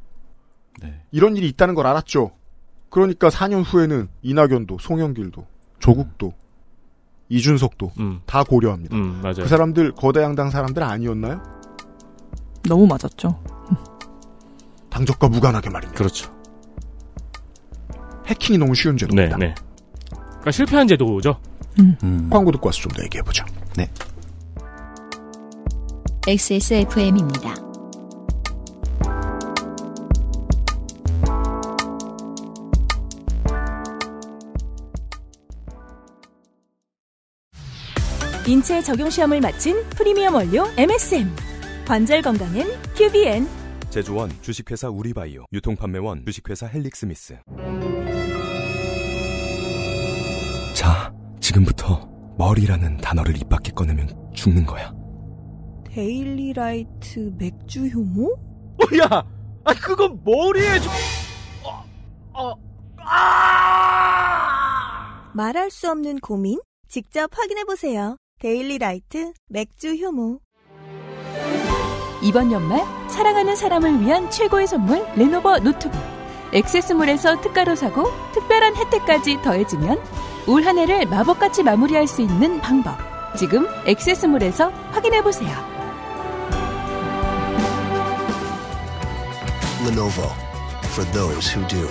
네. 이런 일이 있다는 걸 알았죠. 그러니까 4년 후에는 이낙연도, 송영길도, 조국도, 이준석도 음. 다 고려합니다. 음, 그 사람들 거대 양당 사람들 아니었나요? 너무 맞았죠. 당적과 무관하게 말입니다. 그렇죠. 해킹이 너무 쉬운 제도입니다. 네, 네. 그러니까 실패한 제도죠. 음. 음. 광고 듣고 와서 좀 더 얘기해 보죠. 네. XSFM입니다. 인체 적용 시험을 마친 프리미엄 원료 MSM. 관절 건강엔 큐비엔. 제조원 주식회사 우리바이오 유통판매원 주식회사 헬릭스미스. 지금부터 머리라는 단어를 입 밖에 꺼내면 죽는 거야. 데일리라이트 맥주 효모? 뭐야? 아 그건 머리에 좀... 어, 어, 아! 말할 수 없는 고민? 직접 확인해 보세요. 데일리라이트 맥주 효모. 이번 연말 사랑하는 사람을 위한 최고의 선물 레노버 노트북. 액세스몰에서 특가로 사고 특별한 혜택까지 더해지면 올한 해를 마법같이 마무리할 수 있는 방법. 지금 액세스몰에서 확인해 보세요. Lenovo for those who do.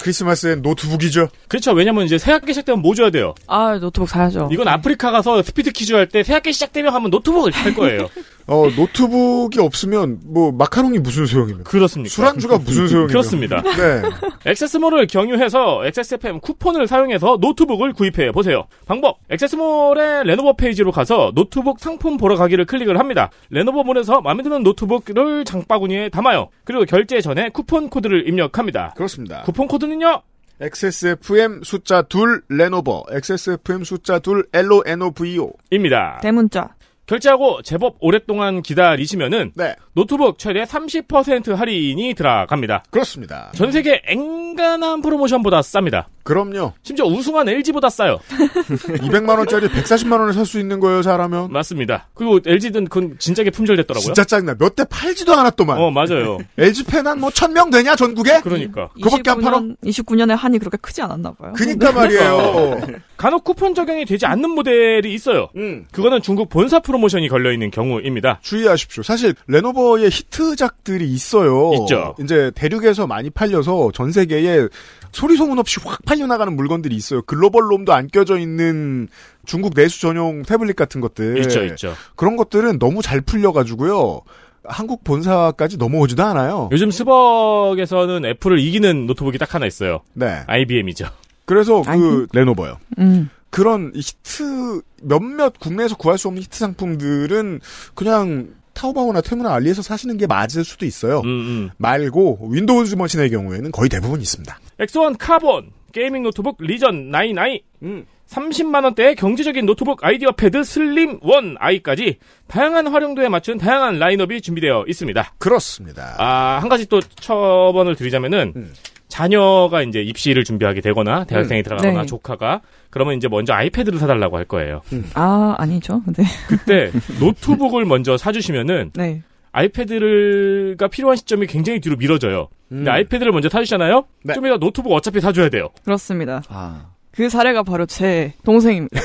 크리스마스엔 노트북이죠. 그렇죠. 왜냐면 이제 새학기 시작되면 뭐 줘야 돼요? 아, 노트북 사야죠. 이건 아프리카 가서 스피드 퀴즈 할 때 새학기 시작되면 하면 노트북을 살 거예요. 어, 노트북이 없으면 뭐 마카롱이 무슨 소용입니까? 그렇습니까? 술안주가 무슨 소용입니까? 그렇습니다. 네. 액세스몰을 경유해서 XSFM 쿠폰을 사용해서 노트북을 구입해 보세요. 방법. 액세스몰의 레노버 페이지로 가서 노트북 상품 보러 가기를 클릭을 합니다. 레노버몰에서 마음에 드는 노트북을 장바구니에 담아요. 그리고 결제 전에 쿠폰 코드를 입력합니다. 그렇습니다. 쿠폰 코드는요? XSFM 숫자 2 레노버 XSFM 숫자 2 LONOVO 입니다. 대문자 결제하고 제법 오랫동안 기다리시면은 네. 노트북 최대 30% 할인이 들어갑니다. 그렇습니다. 전 세계 앵간한 프로모션보다 쌉니다. 그럼요. 심지어 우승한 LG보다 싸요. 200만 원짜리 140만 원을 살 수 있는 거예요, 잘하면. 맞습니다. 그리고 l g 든그건 진작에 품절됐더라고요. 진짜 짜증나. 몇 대 팔지도 않았더만. 어, 맞아요. LG 팬 한 뭐 천 명 되냐 전국에? 그러니까. 그밖에 안 팔아. 29년에 한이 그렇게 크지 않았나 봐요. 그니까 말이에요. 간혹 쿠폰 적용이 되지 않는 모델이 있어요. 음. 그거는 중국 본사 프로모션이 걸려 있는 경우입니다. 주의하십시오. 사실 레노버의 히트작들이 있어요. 있죠. 이제 대륙에서 많이 팔려서 전 세계에 소리 소문 없이 확 팔려나가는 물건들이 있어요. 글로벌 롬도 안 껴져 있는 중국 내수 전용 태블릿 같은 것들. 있죠, 있죠. 그런 것들은 너무 잘 풀려가지고요. 한국 본사까지 넘어오지도 않아요. 요즘 스벅에서는 애플을 이기는 노트북이 딱 하나 있어요. 네. IBM이죠. 그래서 그 아니. 그 레노버요. 음. 그런 히트 몇몇 국내에서 구할 수 없는 히트 상품들은 그냥 타오바오나 테무나 알리에서 사시는 게 맞을 수도 있어요. 음, 음. 말고 윈도우즈 머신의 경우에는 거의 대부분 있습니다. 엑소원 카본 게이밍 노트북 리전 99, 음. 30만원대의 경제적인 노트북 아이디어 패드 슬림 1i까지 다양한 활용도에 맞춘 다양한 라인업이 준비되어 있습니다. 그렇습니다. 아, 한 가지 또 처번을 드리자면은, 음. 자녀가 이제 입시를 준비하게 되거나 음. 대학생이 음. 들어가거나 네. 조카가 그러면 이제 먼저 아이패드를 사달라고 할 거예요. 음. 아 아니죠. 네. 그때 노트북을 먼저 사주시면은 네. 아이패드가 필요한 시점이 굉장히 뒤로 미뤄져요. 음. 근데 아이패드를 먼저 사주잖아요? 네. 좀 이따 노트북 어차피 사줘야 돼요. 그렇습니다. 아. 그 사례가 바로 제 동생입니다.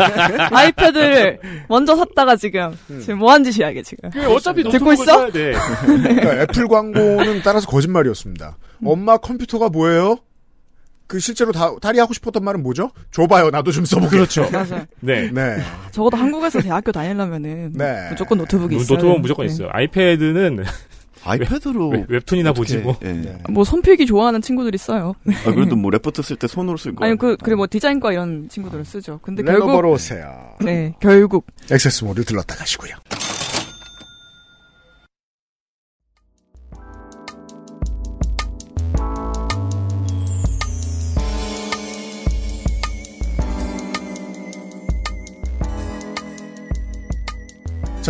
아이패드를 먼저 샀다가 지금 음. 지금 뭐한 짓이야 이게 지금. 그래, 예, 어차피 듣고 있어? 네. 그러니까 애플 광고는 따라서 거짓말이었습니다. 음. 엄마 컴퓨터가 뭐예요? 그 실제로 다, 다리 하고 싶었던 말은 뭐죠? 줘봐요. 나도 좀 써보게. 그렇죠. 네. 네. 네. 적어도 한국에서 대학교 다니려면은 네. 무조건 노트북이 있어요. 노트북은 무조건 네. 있어요. 아이패드는 아이패드로 웹, 툰이나 보지 뭐. 예. 아, 뭐 손필기 좋아하는 친구들이 써요. 아, 그래도 뭐 레포트 쓸 때 손으로 쓸 거. 아니 그 그래 뭐 아. 디자인과 이런 친구들을 쓰죠. 근데 결국 네 결국 액세스몰을 들렀다 가시고요.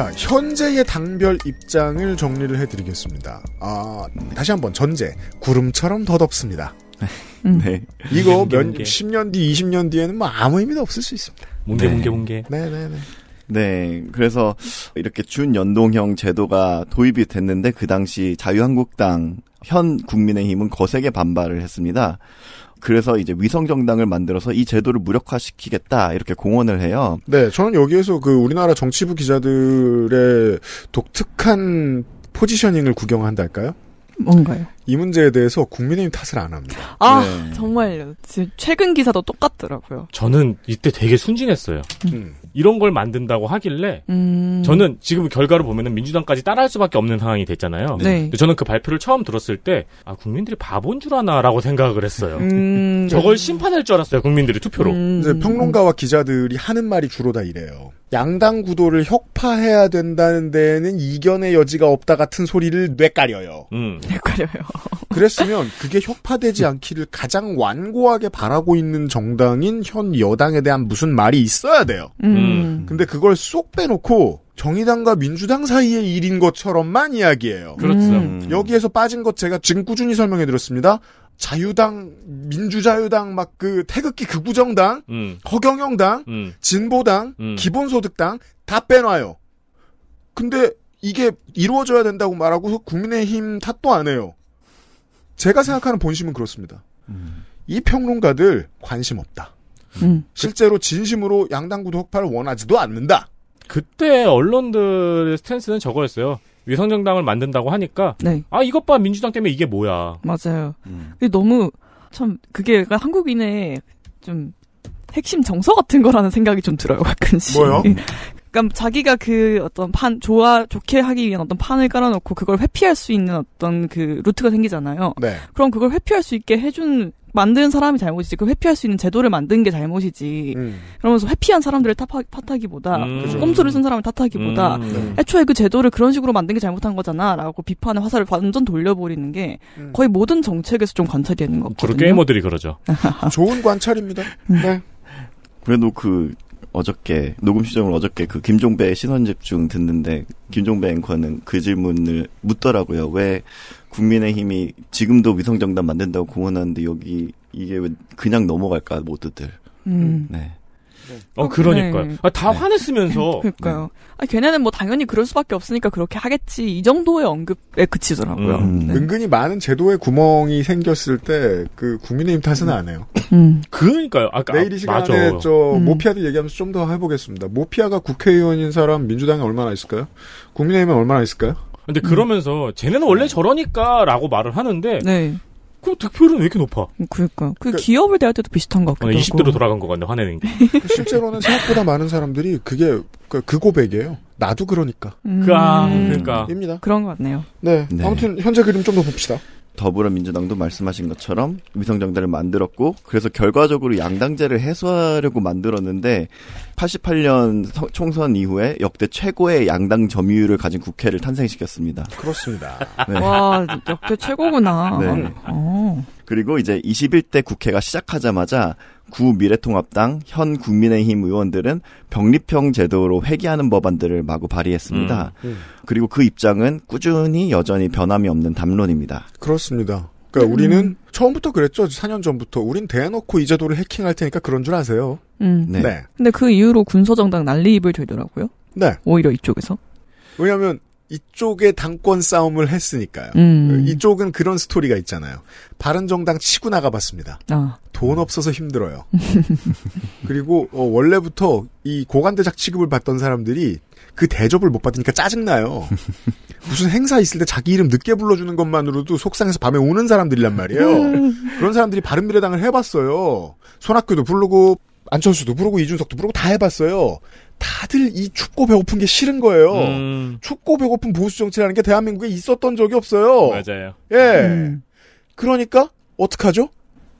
자, 현재의 당별 입장을 정리를 해드리겠습니다. 아, 다시 한번 전제. 구름처럼 덧없습니다. 음. 네. 이거 몇, 10년 뒤, 20년 뒤에는 뭐 아무 의미도 없을 수 있습니다. 뭉게 네. 뭉게 뭉개. 네네네. 네, 네. 네. 그래서 이렇게 준연동형 제도가 도입이 됐는데 그 당시 자유한국당 현 국민의힘은 거세게 반발을 했습니다. 그래서 이제 위성 정당을 만들어서 이 제도를 무력화시키겠다 이렇게 공언을 해요. 네, 저는 여기에서 그 우리나라 정치부 기자들의 독특한 포지셔닝을 구경한달까요? 뭔가요? 이 문제에 대해서 국민의힘 탓을 안 합니다. 아 네. 정말요. 최근 기사도 똑같더라고요. 저는 이때 되게 순진했어요. 음. 이런 걸 만든다고 하길래 음. 저는 지금 결과를 보면은 민주당까지 따라할 수밖에 없는 상황이 됐잖아요. 네. 근데 저는 그 발표를 처음 들었을 때아 국민들이 바본 줄 아나라고 생각을 했어요. 음. 저걸 심판할 줄 알았어요 국민들이 투표로. 음. 평론가와 기자들이 하는 말이 주로 다 이래요. 양당 구도를 혁파해야 된다는 데에는 이견의 여지가 없다 같은 소리를 뇌까려요. 음. 뇌까려요. 그랬으면 그게 혁파되지 않기를 가장 완고하게 바라고 있는 정당인 현 여당에 대한 무슨 말이 있어야 돼요. 음. 음. 근데 그걸 쏙 빼놓고 정의당과 민주당 사이의 일인 것처럼만 이야기해요. 그렇죠. 음. 음. 여기에서 빠진 것 제가 지금 꾸준히 설명해 드렸습니다. 자유당, 민주자유당, 막 그 태극기 극우정당, 음. 허경영당, 음. 진보당, 음. 기본소득당 다 빼놔요. 근데 이게 이루어져야 된다고 말하고 국민의힘 탓도 안 해요. 제가 생각하는 본심은 그렇습니다. 이 평론가들 관심 없다. 음. 실제로 진심으로 양당 구도 폭파를 원하지도 않는다. 그때 언론들의 스탠스는 저거였어요. 위성정당을 만든다고 하니까 네. 아 이것 봐 민주당 때문에 이게 뭐야. 맞아요. 음. 근데 너무 참 그게 한국인의 좀 핵심 정서 같은 거라는 생각이 좀 들어요 가끔씩. 뭐요? 그러니까 자기가 그 어떤 판 좋아 좋게 하기 위한 어떤 판을 깔아놓고 그걸 회피할 수 있는 어떤 그 루트가 생기잖아요. 네. 그럼 그걸 회피할 수 있게 해준 만든 사람이 잘못이지 그 회피할 수 있는 제도를 만든 게 잘못이지 음. 그러면서 회피한 사람들을 탓하, 탓하기보다 음. 꼼수를 쓴 사람을 탓하기보다 음. 네. 애초에 그 제도를 그런 식으로 만든 게 잘못한 거잖아라고 비판의 화살을 완전 돌려버리는 게 음. 거의 모든 정책에서 좀 관찰이 되는 것 같거든요. 게이머들이 그러죠. 좋은 관찰입니다. 네. 그래도 그 어저께 녹음 시점을 어저께 그 김종배 신원 집중 듣는데 김종배 앵커는 그 질문을 묻더라고요. 왜 국민의힘이 지금도 위성정당 만든다고 공언하는데 여기 이게 왜 그냥 넘어갈까 모두들. 음. 네. 어, 어 그러니까요. 네. 아, 다 네. 화냈으면서. 그러니까요. 네. 아, 걔네는 뭐 당연히 그럴 수밖에 없으니까 그렇게 하겠지. 이 정도의 언급에 그치더라고요. 음. 네. 은근히 많은 제도의 구멍이 생겼을 때 그 국민의힘 탓은 음. 안 해요. 음. 그러니까요. 아까 아, 내일 이 시간에 맞저 음. 모피아들 얘기하면서 좀 더 해보겠습니다. 모피아가 국회의원인 사람 민주당에 얼마나 있을까요? 국민의힘에 얼마나 있을까요? 근데 그러면서 쟤네는 원래 네. 저러니까라고 말을 하는데 네. 그 득표율은 왜 이렇게 높아? 음, 그러니까 그 그러니까, 기업을 대할 때도 비슷한 것 같기도 20대로 어, 돌아간 것 같네 화내는 게. 그 실제로는 생각보다 많은 사람들이 그게 그, 그 고백이에요. 나도 그러니까. 음. 그, 아, 그러니까. 입니다. 그런 것 같네요. 네. 네. 아무튼 현재 그림 좀 더 봅시다. 더불어민주당도 말씀하신 것처럼 위성정당을 만들었고 그래서 결과적으로 양당제를 해소하려고 만들었는데 88년 총선 이후에 역대 최고의 양당 점유율을 가진 국회를 탄생시켰습니다. 그렇습니다. 네. 와 역대 최고구나. 네. 어. 그리고 이제 21대 국회가 시작하자마자 구 미래통합당 현 국민의힘 의원들은 병립형 제도로 회귀하는 법안들을 마구 발의했습니다. 음, 음. 그리고 그 입장은 꾸준히 여전히 변함이 없는 담론입니다. 그렇습니다. 그러니까 음. 우리는 처음부터 그랬죠. 4년 전부터 우린 대놓고 이 제도를 해킹할 테니까 그런 줄 아세요. 음. 네. 네. 근데 그 이후로 군소정당 난리입을 되더라고요. 네. 오히려 이쪽에서. 왜냐하면 이쪽에 당권 싸움을 했으니까요. 음. 이쪽은 그런 스토리가 있잖아요. 바른정당 치고 나가봤습니다. 어. 돈 없어서 힘들어요. 그리고 어, 원래부터 이 고관대작 취급을 받던 사람들이 그 대접을 못 받으니까 짜증나요. 무슨 행사 있을 때 자기 이름 늦게 불러주는 것만으로도 속상해서 밤에 오는 사람들이란 말이에요. 그런 사람들이 바른미래당을 해봤어요. 손학규도 부르고 안철수도 부르고 이준석도 부르고 다 해봤어요. 다들 이 춥고 배고픈 게 싫은 거예요. 음. 춥고 배고픈 보수 정치라는 게 대한민국에 있었던 적이 없어요. 맞아요. 예. 음. 그러니까 어떡하죠?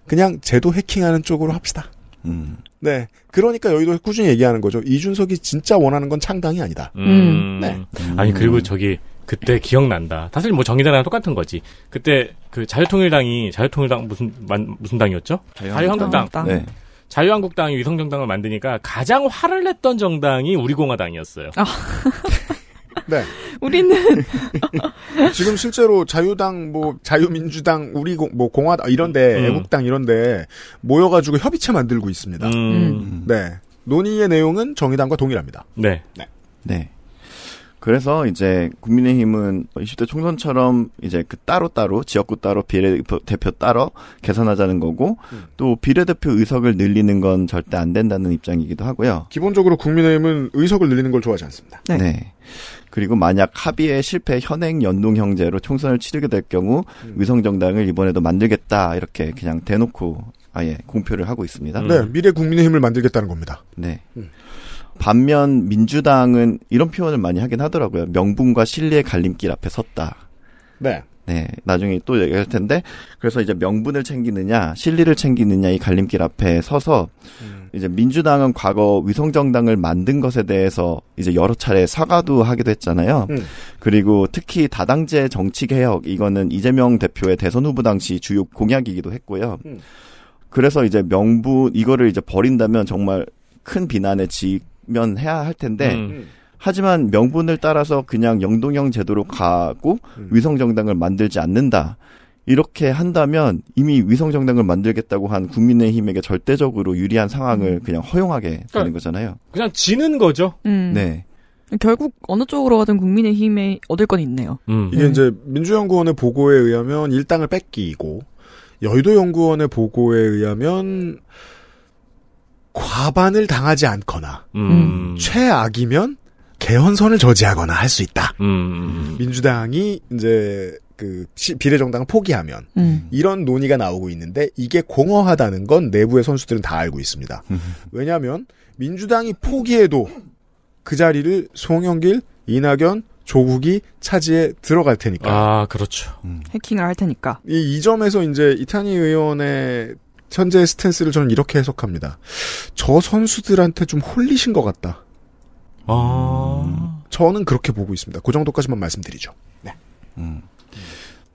그냥 제도 해킹하는 쪽으로 합시다. 음. 네. 그러니까 여의도 꾸준히 얘기하는 거죠. 이준석이 진짜 원하는 건 창당이 아니다. 음. 음. 네. 음. 아니 그리고 저기 그때 기억난다. 사실 뭐 정의당이랑 똑같은 거지. 그때 그 자유통일당이 자유통일당 무슨 만, 무슨 당이었죠? 자유한국당. 자유한국당. 네. 자유한국당이 위성정당을 만드니까 가장 화를 냈던 정당이 우리공화당이었어요. 아. 네. 우리는 지금 실제로 자유당 뭐 자유민주당 우리 공, 뭐 공화 아, 이런데 음. 애국당 이런데 모여가지고 협의체 만들고 있습니다. 음. 음. 네. 논의의 내용은 정의당과 동일합니다. 네. 네. 네. 그래서 이제 국민의힘은 20대 뭐 총선처럼 이제 그 따로 따로 지역구 따로 비례대표 따로 개선하자는 거고 음. 또 비례대표 의석을 늘리는 건 절대 안 된다는 입장이기도 하고요. 기본적으로 국민의힘은 의석을 늘리는 걸 좋아하지 않습니다. 네. 네. 그리고 만약 합의에 실패 현행 연동 형제로 총선을 치르게 될 경우 음. 의성 정당을 이번에도 만들겠다 이렇게 그냥 대놓고 아예 공표를 하고 있습니다. 네, 미래 국민의힘을 만들겠다는 겁니다. 네. 음. 반면 민주당은 이런 표현을 많이 하긴 하더라고요. 명분과 실리의 갈림길 앞에 섰다. 네. 네, 나중에 또 얘기할 텐데 그래서 이제 명분을 챙기느냐, 실리를 챙기느냐 이 갈림길 앞에 서서 음. 이제 민주당은 과거 위성정당을 만든 것에 대해서 이제 여러 차례 사과도 하기도 했잖아요. 음. 그리고 특히 다당제 정치 개혁 이거는 이재명 대표의 대선 후보 당시 주요 공약이기도 했고요. 음. 그래서 이제 명분 이거를 이제 버린다면 정말 큰 비난의 지면 해야 할 텐데 음. 음. 하지만 명분을 따라서 그냥 영동형 제도로 가고 음. 위성 정당을 만들지 않는다. 이렇게 한다면 이미 위성 정당을 만들겠다고 한 국민의힘에게 절대적으로 유리한 상황을 음. 그냥 허용하게 그러니까 되는 그러니까 거잖아요. 그냥 지는 거죠. 음. 네. 결국 어느 쪽으로 가든 국민의힘에 얻을 건 있네요. 음. 네. 이게 네. 이제 민주연구원의 보고에 의하면 일당을 뺏기고 여의도 연구원의 보고에 의하면 과반을 당하지 않거나 음. 음. 최악이면 개헌선을 저지하거나 할 수 있다. 음, 음, 음. 민주당이 이제 그 비례정당을 포기하면 음. 이런 논의가 나오고 있는데 이게 공허하다는 건 내부의 선수들은 다 알고 있습니다. 왜냐하면 민주당이 포기해도 그 자리를 송영길, 이낙연, 조국이 차지에 들어갈 테니까. 아, 그렇죠. 음. 해킹을 할 테니까. 이, 이 점에서 이제 이탄희 의원의 현재의 스탠스를 저는 이렇게 해석합니다. 저 선수들한테 좀 홀리신 것 같다. 아... 저는 그렇게 보고 있습니다. 그 정도까지만 말씀드리죠. 네. 음.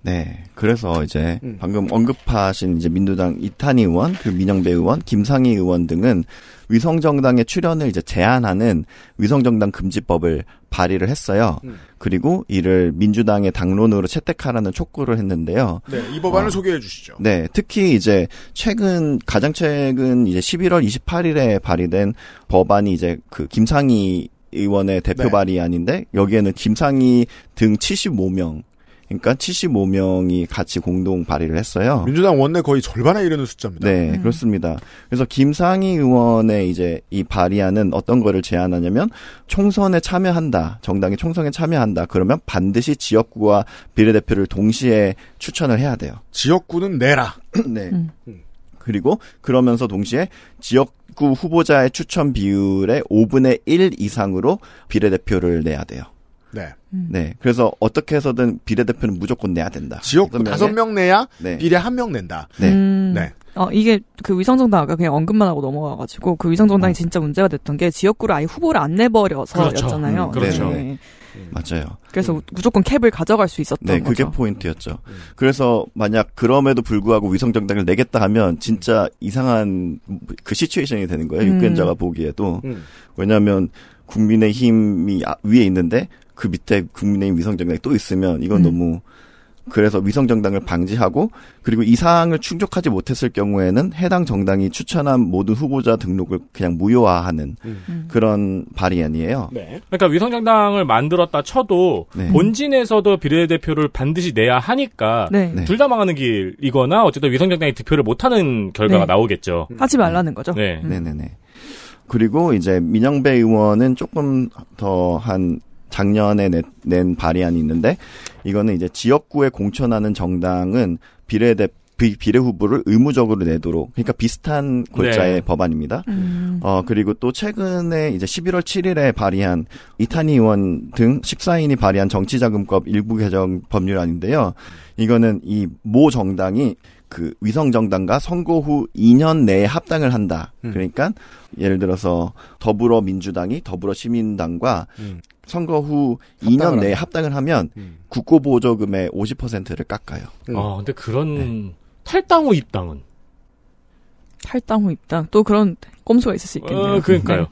네. 그래서 이제 음. 방금 언급하신 이제 민주당 이탄희 의원, 그 민영배 의원, 김상희 의원 등은 위성정당의 출연을 이제 제한하는 위성정당 금지법을 발의를 했어요. 음. 그리고 이를 민주당의 당론으로 채택하라는 촉구를 했는데요. 네, 이 법안을 어, 소개해 주시죠. 네, 특히 이제 최근 가장 최근 이제 11월 28일에 발의된 법안이 이제 그 김상희 의원의 대표 네. 발의아닌데 여기에는 김상희 등 75명 그러니까 75명이 같이 공동 발의를 했어요. 민주당 원내 거의 절반에 이르는 숫자입니다. 네, 음. 그렇습니다. 그래서 김상희 의원의 이제 이 발의안은 어떤 거를 제안하냐면 총선에 참여한다. 정당이 총선에 참여한다. 그러면 반드시 지역구와 비례대표를 동시에 추천을 해야 돼요. 지역구는 내라. 네. 음. 그리고 그러면서 동시에 지역구 후보자의 추천 비율의 5분의 1 이상으로 비례대표를 내야 돼요. 네. 음. 네. 그래서 어떻게 해서든 비례대표는 무조건 내야 된다. 지역 다섯 명 내야 네. 비례 한 명 낸다. 네. 음. 네. 어, 이게 그 위성정당 아까 그냥 언급만 하고 넘어가가지고 그 위성정당이 어. 진짜 문제가 됐던 게 지역구를 아예 후보를 안 내버려서였잖아요. 그렇죠. 음, 그렇죠. 네. 네. 맞아요. 그래서 무조건 캡을 가져갈 수 있었던 네, 그게 거죠. 포인트였죠. 음. 그래서 만약 그럼에도 불구하고 위성정당을 내겠다 하면 진짜 이상한 그 시츄에이션이 되는 거예요. 유권자가 보기에도. 왜냐하면 국민의 힘이 아, 위에 있는데 그 밑에 국민의힘 위성정당이 또 있으면 이건 음. 너무 그래서 위성 정당을 방지하고 그리고 이 사항을 충족하지 못했을 경우에는 해당 정당이 추천한 모든 후보자 등록을 그냥 무효화하는 음. 음. 그런 발의안이에요. 네. 그러니까 위성 정당을 만들었다 쳐도 네. 본진에서도 비례대표를 반드시 내야 하니까 네. 네. 둘다 망하는 길이거나 어쨌든 위성 정당이 득표를 못하는 결과가 네. 나오겠죠. 하지 말라는 거죠. 네, 음. 네, 네. 그리고 이제 민영배 의원은 조금 더한 작년에 낸, 낸 발의안이 있는데 이거는 이제 지역구에 공천하는 정당은 비례대 비, 비례 후보를 의무적으로 내도록 그러니까 비슷한 골자의 네. 법안입니다. 음. 어 그리고 또 최근에 이제 11월 7일에 발의한 이탄희 의원 등 14인이 발의한 정치자금법 일부 개정 법률안인데요. 이거는 이 모 정당이 그 위성 정당과 선거 후 2년 내에 합당을 한다. 음. 그러니까 예를 들어서 더불어민주당이 더불어시민당과 음. 선거 후 2년 내에 합당을 하면 음. 국고보조금의 50%를 깎아요. 음. 아, 근데 그런 네. 탈당 후 입당은 탈당 후 입당 또 그런 꼼수가 있을 수 어, 있겠네요. 어, 그러니까요. 네.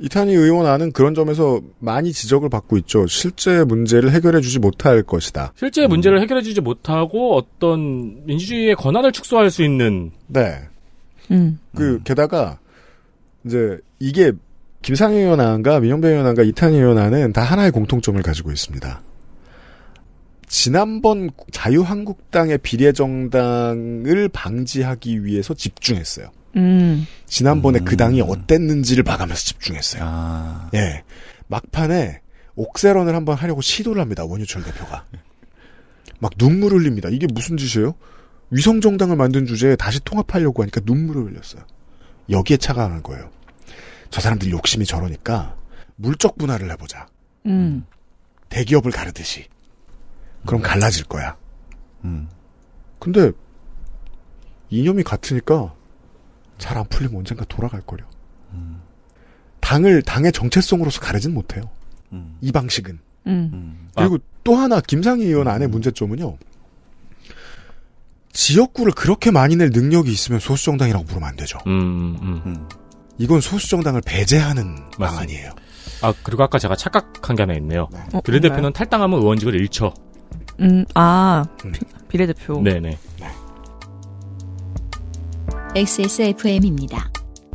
이탄희 의원 안은 그런 점에서 많이 지적을 받고 있죠. 실제 문제를 해결해주지 못할 것이다. 실제 음. 문제를 해결해주지 못하고 어떤 민주주의의 권한을 축소할 수 있는. 네. 음. 그 게다가 이제 이게 김상희 의원안과 민영배 의원안과 이탄희 의원안은 다 하나의 공통점을 가지고 있습니다. 지난번 자유한국당의 비례정당을 방지하기 위해서 집중했어요. 음. 지난번에 음. 그 당이 음. 어땠는지를 봐가면서 집중했어요. 아. 예. 막판에 옥세론을 한번 하려고 시도를 합니다. 원유철 대표가. 막눈물 흘립니다. 이게 무슨 짓이에요? 위성정당을 만든 주제에 다시 통합하려고 하니까 눈물을 흘렸어요. 여기에 차가한 거예요. 저 사람들 욕심이 저러니까 물적 분할을 해보자. 음. 대기업을 가르듯이. 그럼 음. 갈라질 거야. 음. 근데 이념이 같으니까 잘 안 풀리면 언젠가 돌아갈 거려. 음. 당을 당의 정체성으로서 가르진 못해요. 음. 이 방식은. 음. 음. 아. 그리고 아. 또 하나 김상희 의원 안의 문제점은요. 지역구를 그렇게 많이 낼 능력이 있으면 소수정당이라고 부르면 안 되죠. 음, 음, 음. 이건 소수 정당을 배제하는 방안이에요. 아 그리고 아까 제가 착각한 게 하나 있네요. 네. 어, 비례대표는 그 탈당하면 의원직을 잃죠. 음, 아 음. 비, 례대표 네네. 네. XSFM입니다. 네. 네.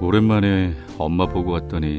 오랜만에 엄마 보고 왔더니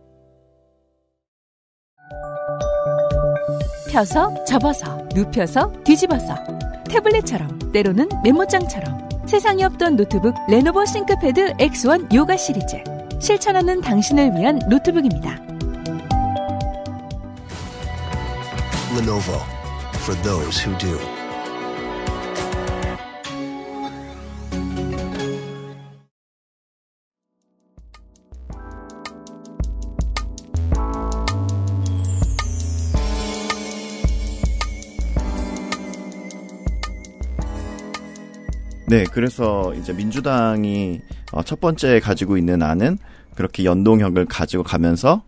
펴서 접어서 눕혀서 뒤집어서 태블릿처럼 때로는 메모장처럼 세상에 없던 노트북 레노버 싱크패드 X1 요가 시리즈 실천하는 당신을 위한 노트북입니다. Lenovo for those who do. 네, 그래서 이제 민주당이 어, 첫 번째 가지고 있는 안은 그렇게 연동형을 가지고 가면서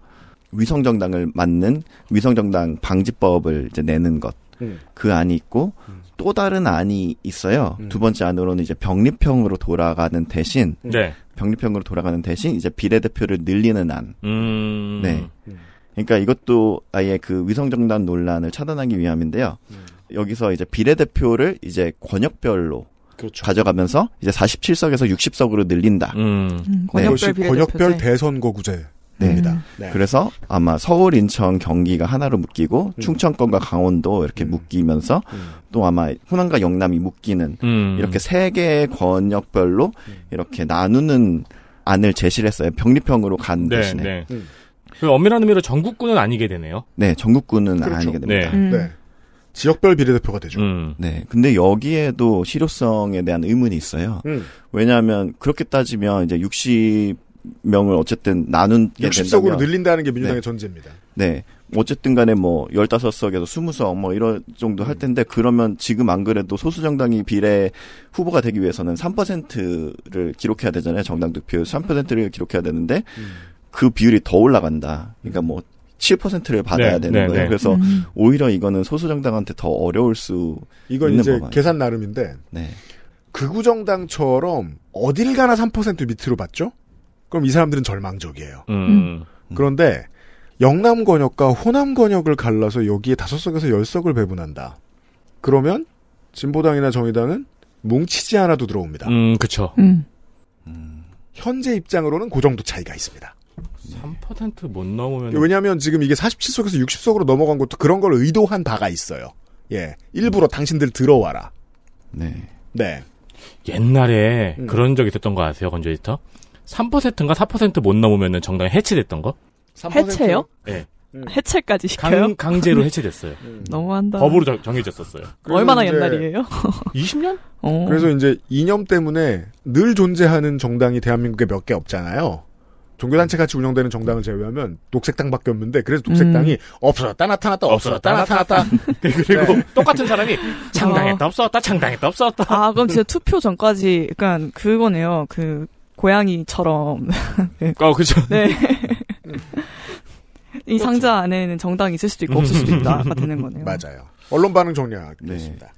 위성정당을 맞는 위성정당 방지법을 이제 내는 것. 음. 그 안이 있고 음. 또 다른 안이 있어요. 음. 두 번째 안으로는 이제 병립형으로 돌아가는 대신 네. 병립형으로 돌아가는 대신 이제 비례대표를 늘리는 안. 네. 그러니까 이것도 아예 그 위성정당 논란을 차단하기 위함인데요. 여기서 이제 비례대표를 이제 권역별로 그렇죠. 가져가면서 이제 47석에서 60석으로 늘린다. 음. 권역별, 음, 네. 권역별 대선거구제. 네. 음. 네. 그래서 아마 서울, 인천, 경기가 하나로 묶이고 음. 충청권과 강원도 이렇게 음. 묶이면서 음. 또 아마 호남과 영남이 묶이는 음. 이렇게 세 개의 권역별로 이렇게 나누는 안을 제시를 했어요. 병립형으로 간 네, 대신에. 네. 그 엄밀한 의미로 전국구는 아니게 되네요. 네, 전국구는 그렇죠. 아니게 됩니다. 네. 네. 지역별 비례대표가 되죠. 음. 네. 근데 여기에도 실효성에 대한 의문이 있어요. 음. 왜냐하면 그렇게 따지면 이제 60명을 어쨌든 나눈 60석으로 늘린다는 게 민주당의 네. 전제입니다. 네. 어쨌든 간에 뭐 15석에서 20석 뭐 이런 정도 할 음. 텐데 그러면 지금 안 그래도 소수정당이 비례 후보가 되기 위해서는 3%를 기록해야 되잖아요. 정당 득표율 3%를 기록해야 되는데 음. 그 비율이 더 올라간다. 그러니까 뭐 7%를 받아야 네, 되는 네, 거예요. 네. 그래서 음. 오히려 이거는 소수 정당한테 더 어려울 수 이건 이제 계산 나름인데 네. 극우 정당처럼 어딜 가나 3% 밑으로 받죠? 그럼 이 사람들은 절망적이에요. 음. 음. 음. 그런데 영남 권역과 호남 권역을 갈라서 여기에 다섯 석에서 열 석을 배분한다. 그러면 진보당이나 정의당은 뭉치지 않아도 들어옵니다. 음, 그렇죠. 현재 입장으로는 그 정도 차이가 있습니다. 3%못 넘으면 예, 왜냐하면 지금 이게 47석에서 60석으로 넘어간 것도 그런 걸 의도한 바가 있어요. 예, 일부러 당신들 들어와라. 네. 네. 옛날에 음. 그런 적 있었던 거 아세요, 건조히터 3%인가 4%못 넘으면 정당이 해체됐던 거? 3%? 해체요? 네. 해체까지 시켜요? 강, 제로 해체됐어요. 음. 너무한다. 법으로 정, 정해졌었어요. 얼마나 옛날이에요? 20년? 어. 그래서 이제 이념 때문에 늘 존재하는 정당이 대한민국에 몇 개 없잖아요. 종교단체 같이 운영되는 정당을 제외하면 녹색당밖에 없는데 그래서 녹색당이 음. 없어졌다 나타났다 없어졌다 나타났다 네, 그리고 네. 똑같은 사람이 창당했다 아. 없어졌다 창당했다 없어졌다 아 그럼 진짜 투표 전까지 약간 그러니까 그거네요 그 고양이처럼 네. 어 그죠 네이 그렇죠. 상자 안에는 정당이 있을 수도 있고 없을 수도 있다가 되는 거네요 맞아요 언론 반응 정리하겠습니다 네.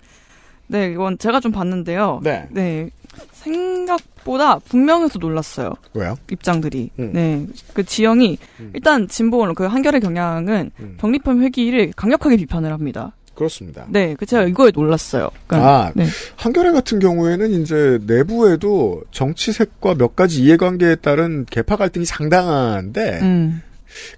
네, 이건 제가 좀 봤는데요. 네. 네. 생각보다 분명해서 놀랐어요. 왜요? 입장들이. 음. 네. 그지형이 음. 일단 진보 언론 그 한결의 경향은 음. 병립형 회기를 강력하게 비판을 합니다. 그렇습니다. 네, 그 제가 음. 이거에 놀랐어요. 그러니까, 아, 네. 한겨레 같은 경우에는 이제 내부에도 정치색과 몇 가지 이해관계에 따른 계파 갈등이 상당한데 음.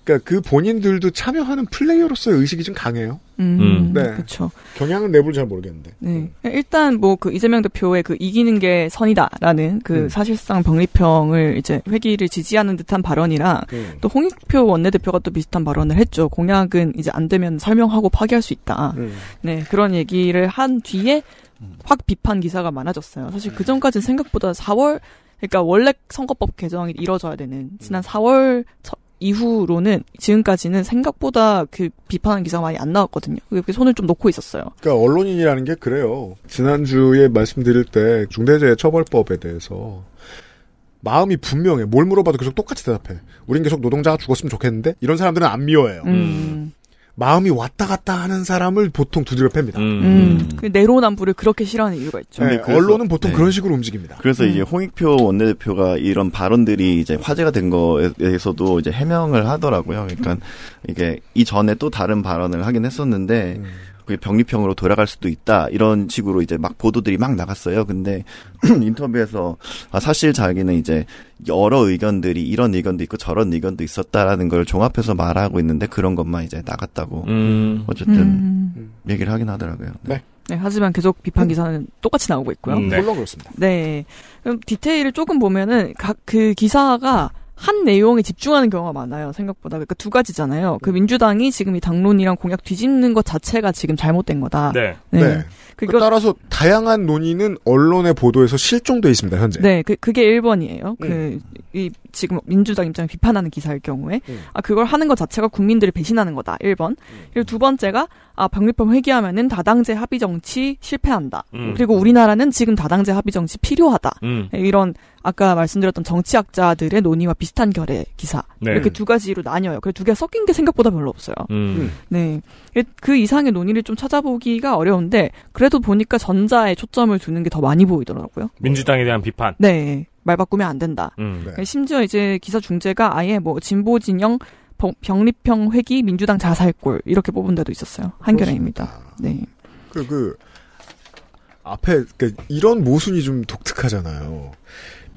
그러니까 그 본인들도 참여하는 플레이어로서의 의식이 좀 강해요. 음, 음. 네. 그렇죠. 경향은 내부를 잘 모르겠는데. 네. 일단 뭐 그 이재명 대표의 그 이기는 게 선이다라는 그 음. 사실상 병리평을 이제 회기를 지지하는 듯한 발언이랑 음. 네. 또 홍익표 원내대표가 또 비슷한 발언을 했죠. 공약은 이제 안 되면 설명하고 파기할 수 있다. 음. 네. 그런 얘기를 한 뒤에 확 비판 기사가 많아졌어요. 사실 그 음. 전까지는 생각보다 4월 그러니까 원래 선거법 개정이 이뤄져야 되는 지난 4월 음. 이후로는 지금까지는 생각보다 그비판하 기사가 많이 안 나왔거든요. 그게 손을 좀 놓고 있었어요. 그러니까 언론인이라는 게 그래요. 지난주에 말씀드릴 때 중대재해처벌법에 대해서 마음이 분명해. 뭘 물어봐도 계속 똑같이 대답해. 우린 계속 노동자가 죽었으면 좋겠는데 이런 사람들은 안 미워해요. 음. 마음이 왔다 갔다 하는 사람을 보통 두드려 팹니다. 음. 음. 그 내로남불을 그렇게 싫어하는 이유가 있죠. 네, 그래서, 언론은 보통 네. 그런 식으로 움직입니다. 그래서 음. 이제 홍익표 원내대표가 이런 발언들이 이제 화제가 된 거에서도 대해 이제 해명을 하더라고요. 그러니까 이게 이전에 또 다른 발언을 하긴 했었는데 음. 그게 병립형으로 돌아갈 수도 있다 이런 식으로 이제 막 보도들이 막 나갔어요. 근데 인터뷰에서 아, 사실 자기는 이제 여러 의견들이 이런 의견도 있고 저런 의견도 있었다라는 걸 종합해서 말하고 있는데 그런 것만 이제 나갔다고 음. 어쨌든 음. 얘기를 하긴 하더라고요. 네. 네. 네, 하지만 계속 비판 음. 기사는 음. 똑같이 나오고 있고요. 음, 네. 물론 그렇습니다. 네. 그럼 디테일을 조금 보면은 각 그 기사가 한 내용에 집중하는 경우가 많아요. 생각보다. 그러니까 두 가지잖아요. 그 음. 민주당이 지금 이 당론이랑 공약 뒤집는 것 자체가 지금 잘못된 거다. 네. 네. 네. 그 그러니까 따라서 다양한 논의는 언론의 보도에서 실종돼 있습니다. 현재. 네. 그, 그게 1번이에요. 그 음. 그, 이, 지금 민주당 입장을 비판하는 기사일 경우에. 음. 아, 그걸 하는 것 자체가 국민들을 배신하는 거다. 1번. 음. 그리고 두 번째가 아 박리펌 회귀하면은 다당제 합의 정치 실패한다. 음. 그리고 우리나라는 지금 다당제 합의 정치 필요하다. 음. 예, 이런 아까 말씀드렸던 정치학자들의 논의와 비슷한 결의 기사 네. 이렇게 두 가지로 나뉘어요. 그래서 두개 섞인 게 생각보다 별로 없어요. 음. 음. 네, 예, 그 이상의 논의를 좀 찾아보기가 어려운데 그래도 보니까 전자에 초점을 두는 게 더 많이 보이더라고요. 민주당에 대한 비판. 네, 말 바꾸면 안 된다. 음. 네. 예, 심지어 이제 기사 중재가 아예 뭐 진보 진영 병립형 회기 민주당 자살골 이렇게 뽑은 데도 있었어요. 한겨레입니다. 네. 그, 그, 앞에, 그, 이런 모순이 좀 독특하잖아요.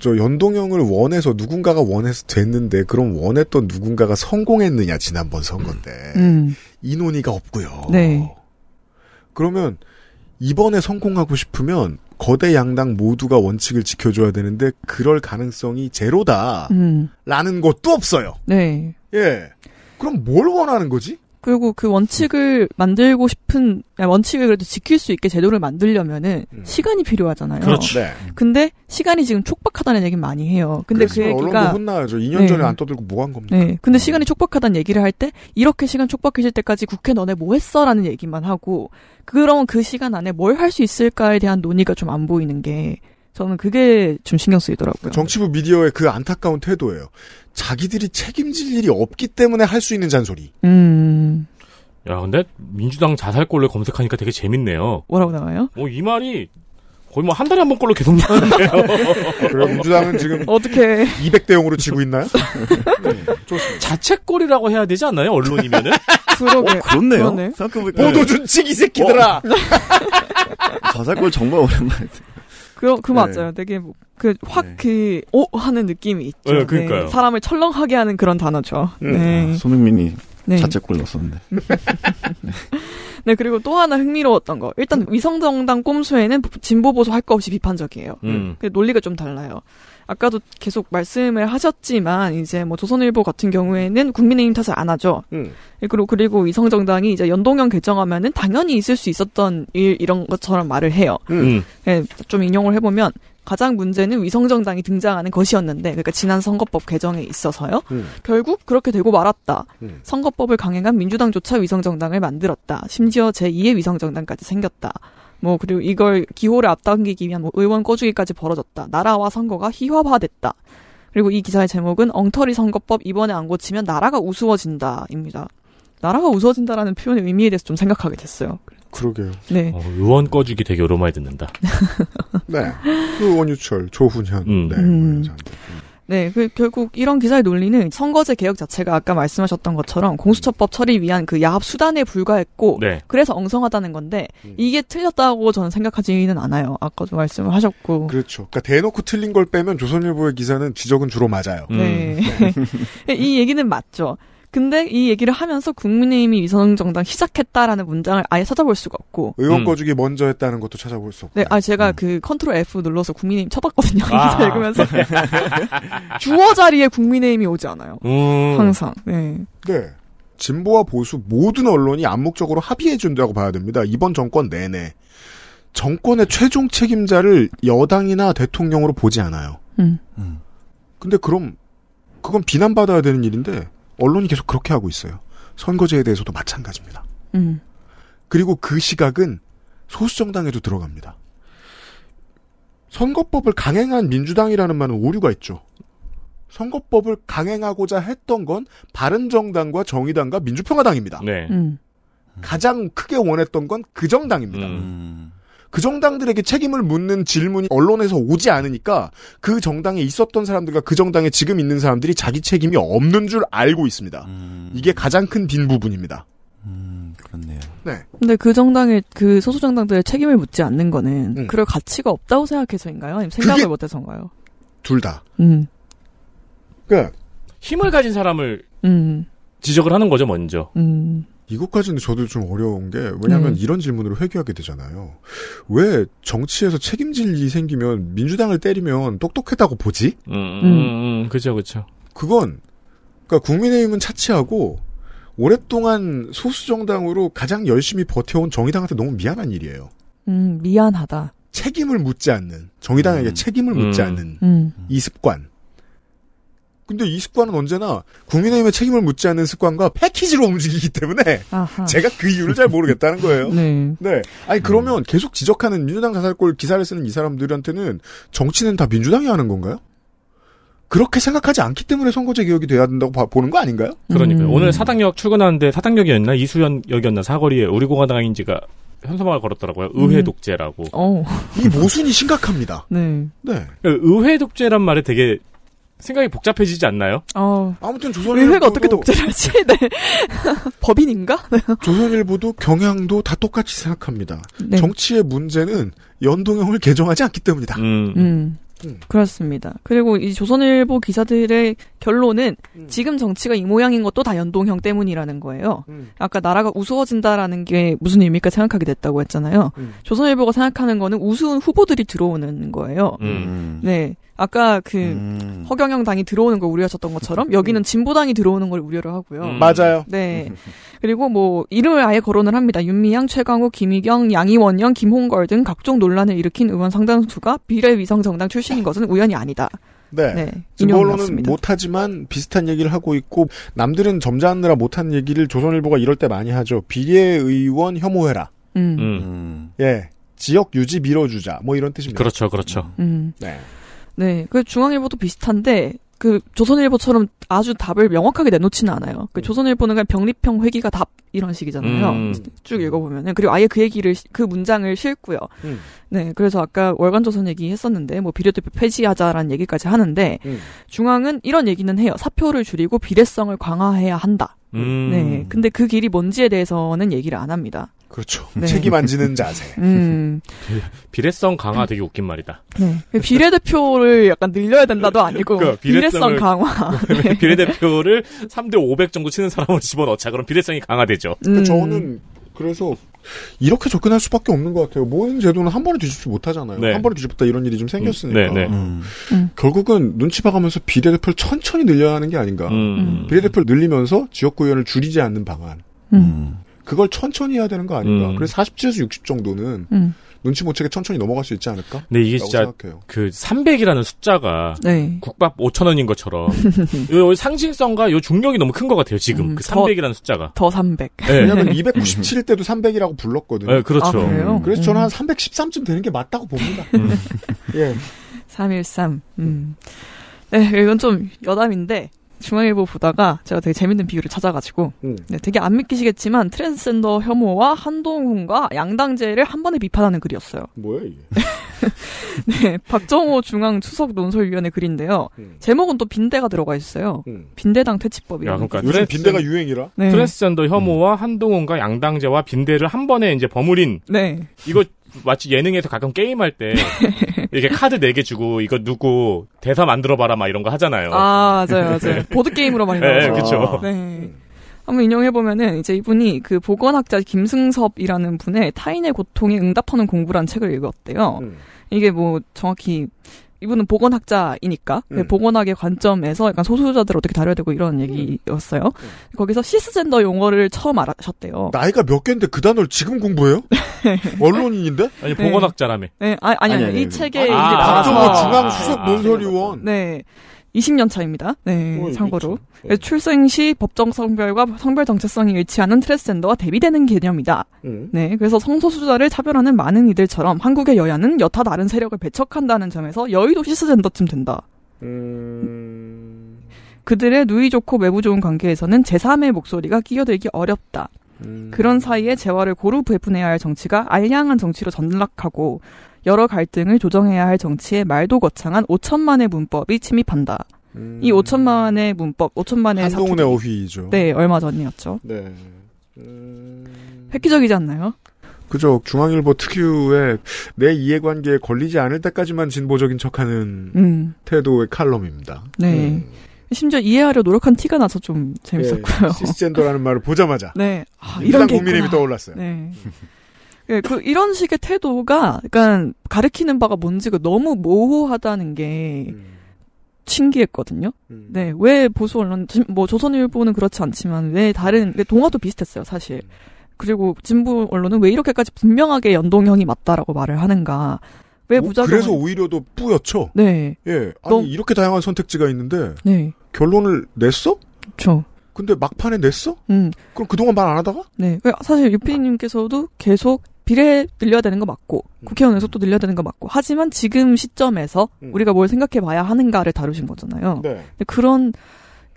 저 연동형을 원해서 누군가가 원해서 됐는데 그럼 원했던 누군가가 성공했느냐 지난번 선거 때. 음. 이 논의가 없고요. 네. 그러면 이번에 성공하고 싶으면 거대 양당 모두가 원칙을 지켜줘야 되는데 그럴 가능성이 제로다라는 음. 것도 없어요. 네. 예. 그럼 뭘 원하는 거지? 그리고 그 원칙을 만들고 싶은 원칙을 그래도 지킬 수 있게 제도를 만들려면은 음. 시간이 필요하잖아요. 그렇죠. 네. 근데 시간이 지금 촉박하다는 얘기는 많이 해요. 근데 그 얘기가 혼나죠 2년 네. 전에 안 떠들고 뭐 한 겁니까? 네. 근데 시간이 촉박하다는 얘기를 할 때 이렇게 시간 촉박해질 때까지 국회 너네 뭐 했어라는 얘기만 하고 그러면그 시간 안에 뭘 할 수 있을까에 대한 논의가 좀 안 보이는 게 저는 그게 좀 신경 쓰이더라고요. 정치부 미디어의 그 안타까운 태도예요. 자기들이 책임질 일이 없기 때문에 할 수 있는 잔소리. 음. 야, 근데 민주당 자살골을 검색하니까 되게 재밌네요. 뭐라고 나와요? 어, 이 말이 거의 뭐 한 달에 한 번꼴로 계속 나오는데요. 그래 민주당은 지금 어떻게 200대 0으로 지고 있나요? 네, 자책골이라고 해야 되지 않나요? 언론이면은? 그러게. 어, 그렇네요. 보도 준칙 이 새끼들아. 네. 자살골 정말 오랜만에. 그, 그 맞아요. 네. 되게 뭐, 그, 확, 네. 그, 오! 어? 하는 느낌이 있죠. 네, 그러니까요. 네, 사람을 철렁하게 하는 그런 단어죠. 네. 네. 아, 손흥민이 자책골 넣었는데 네, 그리고 또 하나 흥미로웠던 거. 일단, 위성정당 꼼수에는 진보보수 할 거 없이 비판적이에요. 음. 근데 그 논리가 좀 달라요. 아까도 계속 말씀을 하셨지만 이제 뭐 조선일보 같은 경우에는 국민의힘 탓을 안 하죠. 음. 예, 그리고 그리고 위성정당이 이제 연동형 개정하면은 당연히 있을 수 있었던 일 이런 것처럼 말을 해요. 음. 네, 좀 인용을 해보면 가장 문제는 위성정당이 등장하는 것이었는데, 그러니까 지난 선거법 개정에 있어서요. 음. 결국 그렇게 되고 말았다. 음. 선거법을 강행한 민주당조차 위성정당을 만들었다. 심지어 제2의 위성정당까지 생겼다. 뭐 그리고 이걸 기호를 앞당기기 위한 뭐 의원 꺼주기까지 벌어졌다. 나라와 선거가 희화화됐다. 그리고 이 기사의 제목은 엉터리 선거법 이번에 안 고치면 나라가 우스워진다입니다. 나라가 우스워진다라는 표현의 의미에 대해서 좀 생각하게 됐어요. 그러게요. 네. 어, 의원 꺼주기 되게 오랜만에 듣는다. 네. 의원 그 유철, 조훈현. 음. 네. 음. 뭐 네, 그 결국 이런 기사의 논리는 선거제 개혁 자체가 아까 말씀하셨던 것처럼 공수처법 처리 위한 그 야합 수단에 불과했고 네. 그래서 엉성하다는 건데 음. 이게 틀렸다고 저는 생각하지는 않아요. 아까도 말씀을 하셨고 그렇죠. 그러니까 대놓고 틀린 걸 빼면 조선일보의 기사는 지적은 주로 맞아요. 네. 음. 네, 이 얘기는 맞죠. 근데 이 얘기를 하면서 국민의힘이 위성정당 시작했다라는 문장을 아예 찾아볼 수가 없고 의원 음. 거주기 음. 먼저 했다는 것도 찾아볼 수 네, 없고. 네, 아 제가 음. 그 컨트롤 F 눌러서 국민의힘 쳐봤거든요. 아. 기 읽으면서 주어 자리에 국민의힘이 오지 않아요. 음. 항상. 네. 네. 진보와 보수 모든 언론이 암묵적으로 합의해 준다고 봐야 됩니다. 이번 정권 내내 정권의 최종 책임자를 여당이나 대통령으로 보지 않아요. 음. 음. 근데 그럼 그건 비난받아야 되는 일인데 언론이 계속 그렇게 하고 있어요. 선거제에 대해서도 마찬가지입니다. 음. 그리고 그 시각은 소수정당에도 들어갑니다. 선거법을 강행한 민주당이라는 말은 오류가 있죠. 선거법을 강행하고자 했던 건 바른정당과 정의당과 민주평화당입니다. 네. 음. 가장 크게 원했던 건 그 정당입니다. 음. 음. 그 정당들에게 책임을 묻는 질문이 언론에서 오지 않으니까 그 정당에 있었던 사람들과 그 정당에 지금 있는 사람들이 자기 책임이 없는 줄 알고 있습니다. 음... 이게 가장 큰 빈 부분입니다. 음, 그렇네요. 네. 근데 그 정당의 그 소수 정당들의 책임을 묻지 않는 거는 음. 그럴 가치가 없다고 생각해서인가요? 아니면 생각을 못 해서인가요? 둘 다. 음. 그 힘을 가진 사람을 음. 지적을 하는 거죠, 먼저. 음. 이것까지는 저도 좀 어려운 게 왜냐하면 네. 이런 질문으로 회귀하게 되잖아요. 왜 정치에서 책임질 일이 생기면 민주당을 때리면 똑똑했다고 보지? 음, 음, 음, 음. 그죠, 그죠. 그건 그러니까 국민의힘은 차치하고 오랫동안 소수 정당으로 가장 열심히 버텨온 정의당한테 너무 미안한 일이에요. 음, 미안하다. 책임을 묻지 않는 정의당에게 음. 책임을 묻지 음. 않는 음. 이 습관. 근데 이 습관은 언제나 국민의힘의 책임을 묻지 않는 습관과 패키지로 움직이기 때문에 아하. 제가 그 이유를 잘 모르겠다는 거예요. 네. 네. 아니 그러면 음. 계속 지적하는 민주당 자살골 기사를 쓰는 이 사람들한테는 정치는 다 민주당이 하는 건가요? 그렇게 생각하지 않기 때문에 선거제 개혁이 돼야 된다고 봐, 보는 거 아닌가요? 그러니까 음. 오늘 사당역 출근하는데 사당역이었나 이수연역이었나 사거리에 우리 공화당인지가 현수막을 걸었더라고요. 음. 의회 독재라고. 음. 이 모순이 심각합니다. 네. 네. 그 의회 독재란 말에 되게 생각이 복잡해지지 않나요? 어. 아무튼 조선일보 의회가 어떻게 독재하지? 네. 법인인가? 조선일보도 경향도 다 똑같이 생각합니다. 네. 정치의 문제는 연동형을 개정하지 않기 때문이다. 음. 음. 음. 그렇습니다. 그리고 이 조선일보 기사들의 결론은 음. 지금 정치가 이 모양인 것도 다 연동형 때문이라는 거예요. 음. 아까 나라가 우스워진다라는 게 무슨 의미일까 생각하게 됐다고 했잖아요. 음. 조선일보가 생각하는 거는 우스운 후보들이 들어오는 거예요. 음. 네. 아까 그 음. 허경영 당이 들어오는 걸 우려하셨던 것처럼 음. 여기는 진보당이 들어오는 걸 우려를 하고요. 음. 맞아요. 네. 그리고 뭐 이름을 아예 거론을 합니다. 윤미향, 최강욱, 김희경, 양이원영, 김홍걸 등 각종 논란을 일으킨 의원 상당수가 비례위성 정당 출신인 것은 우연이 아니다. 네. 네 진보론은 못하지만 비슷한 얘기를 하고 있고 남들은 점잖느라 못한 얘기를 조선일보가 이럴 때 많이 하죠. 비례의원 혐오해라. 음. 음. 예. 지역 유지 밀어주자. 뭐 이런 뜻입니다. 그렇죠, 그렇죠. 음. 네. 네, 그 중앙일보도 비슷한데 그 조선일보처럼 아주 답을 명확하게 내놓지는 않아요. 그 음. 조선일보는 그냥 병립형 회기가 답 이런 식이잖아요. 음, 음. 쭉 읽어보면은 그리고 아예 그 얘기를 그 문장을 싫고요. 음. 네, 그래서 아까 월간 조선 얘기했었는데 뭐 비례대표 폐지하자라는 얘기까지 하는데 음. 중앙은 이런 얘기는 해요. 사표를 줄이고 비례성을 강화해야 한다. 음. 네, 근데 그 길이 뭔지에 대해서는 얘기를 안 합니다. 그렇죠. 네. 책임 안 지는 자세. 음. 비례성 강화 되게 웃긴 말이다. 네. 비례대표를 약간 늘려야 된다도 아니고 그러니까 비례성 강화. 네. 비례대표를 3대 500 정도 치는 사람을 집어넣자. 그럼 비례성이 강화되죠. 음. 그러니까 저는 그래서 이렇게 접근할 수밖에 없는 것 같아요. 모든 제도는 한 번에 뒤집지 못하잖아요. 네. 한 번에 뒤집다 었 이런 일이 좀 생겼으니까. 음. 네, 네. 음. 음. 결국은 눈치 봐가면서 비례대표를 천천히 늘려야 하는 게 아닌가. 음. 비례대표를 늘리면서 지역구 의원을 줄이지 않는 방안. 음. 그걸 천천히 해야 되는 거 아닌가. 음. 그래서 47에서 60 정도는 음. 눈치 못 채게 천천히 넘어갈 수 있지 않을까? 네, 이게 진짜 생각해요. 그 300이라는 숫자가 네. 국밥 5천원인 것처럼 요 상징성과 요 중력이 너무 큰 것 같아요, 지금. 음, 그 300이라는 숫자가. 더 300. 네. 왜냐면 297일 때도 300이라고 불렀거든요. 네, 그렇죠. 아, 음. 그래서 저는 음. 한 313쯤 되는 게 맞다고 봅니다. 음. 예. 313. 음. 네, 이건 좀 여담인데 중앙일보 보다가 제가 되게 재밌는 비유를 찾아가지고 음. 네, 되게 안 믿기시겠지만 트랜스젠더 혐오와 한동훈과 양당제를 한 번에 비판하는 글이었어요. 뭐야 이게? 네, 박정호 중앙 추석 논설위원회 글인데요. 음. 제목은 또 빈대가 들어가 있어요. 음. 빈대당 퇴치법이라 그러니까 요새 빈대가 유행이라. 네. 트랜스젠더 혐오와 음. 한동훈과 양당제와 빈대를 한 번에 이제 버무린. 네. 이거 마치 예능에서 가끔 게임할 때 이렇게 카드 4개 주고 이거 누구 대사 만들어봐라 막 이런 거 하잖아요. 아 맞아요 맞아요. 네. 보드게임으로 많이 나오죠. 네, 그렇죠. 네. 한번 인용해보면은 이제 이분이 그 보건학자 김승섭이라는 분의 타인의 고통에 응답하는 공부란 책을 읽었대요. 음. 이게 뭐 정확히 이분은 보건학자이니까 음. 보건학의 관점에서 약간 소수자들 을 어떻게 다뤄야 되고 이런 얘기였어요. 음. 거기서 시스젠더 용어를 처음 알아셨대요. 나이가 몇 갠데 그 단어를 지금 공부해요? 언론인인데? 아니 보건학자라며. 네, 네. 아, 아니 아니, 이 책에 아, 이제 나와서 중앙 수석 논설위원. 네. 20년 차입니다. 네, 어, 참고로. 네. 출생 시 법정 성별과 성별 정체성이 일치하는 트랜스젠더와 대비되는 개념이다. 음. 네, 그래서 성소수자를 차별하는 많은 이들처럼 한국의 여야는 여타 다른 세력을 배척한다는 점에서 여의도 시스젠더쯤 된다. 음... 그들의 누이 좋고 매부 좋은 관계에서는 제3의 목소리가 끼어들기 어렵다. 음... 그런 사이에 재화를 고루 배분해야 할 정치가 알량한 정치로 전락하고 여러 갈등을 조정해야 할 정치에 말도 거창한 5천만의 문법이 침입한다. 음... 이 5천만의 문법, 5천만의 한동훈의 어휘죠. 네, 얼마 전이었죠. 네. 음. 획기적이지 않나요? 그죠. 중앙일보 특유의 내 이해관계에 걸리지 않을 때까지만 진보적인 척하는 음. 태도의 칼럼입니다. 네. 음. 심지어 이해하려 노력한 티가 나서 좀 예, 재밌었고요. 네. 예. 시스젠더라는 말을 보자마자 네. 아, 이런 일 국민의힘이 떠올랐어요. 네. 예, 그 이런 식의 태도가 약간 가르키는 바가 뭔지가 그 너무 모호하다는 게 신기했거든요. 음. 음. 네, 왜 보수 언론, 뭐 조선일보는 그렇지 않지만 왜 다른 동화도 비슷했어요, 사실. 음. 그리고 진보 언론은 왜 이렇게까지 분명하게 연동형이 맞다라고 말을 하는가? 왜부작 뭐, 그래서 오히려 더뿌였죠 네. 예, 아니 너 이렇게 다양한 선택지가 있는데 네. 결론을 냈어? 그렇죠. 근데 막판에 냈어? 음. 그럼 그동안 말 안 하다가? 네. 사실 유피님께서도 계속 비례 늘려야 되는 거 맞고 음. 국회의원에서 또 늘려야 되는 거 맞고 하지만 지금 시점에서 음. 우리가 뭘 생각해 봐야 하는가를 다루신 거잖아요. 네. 근데 그런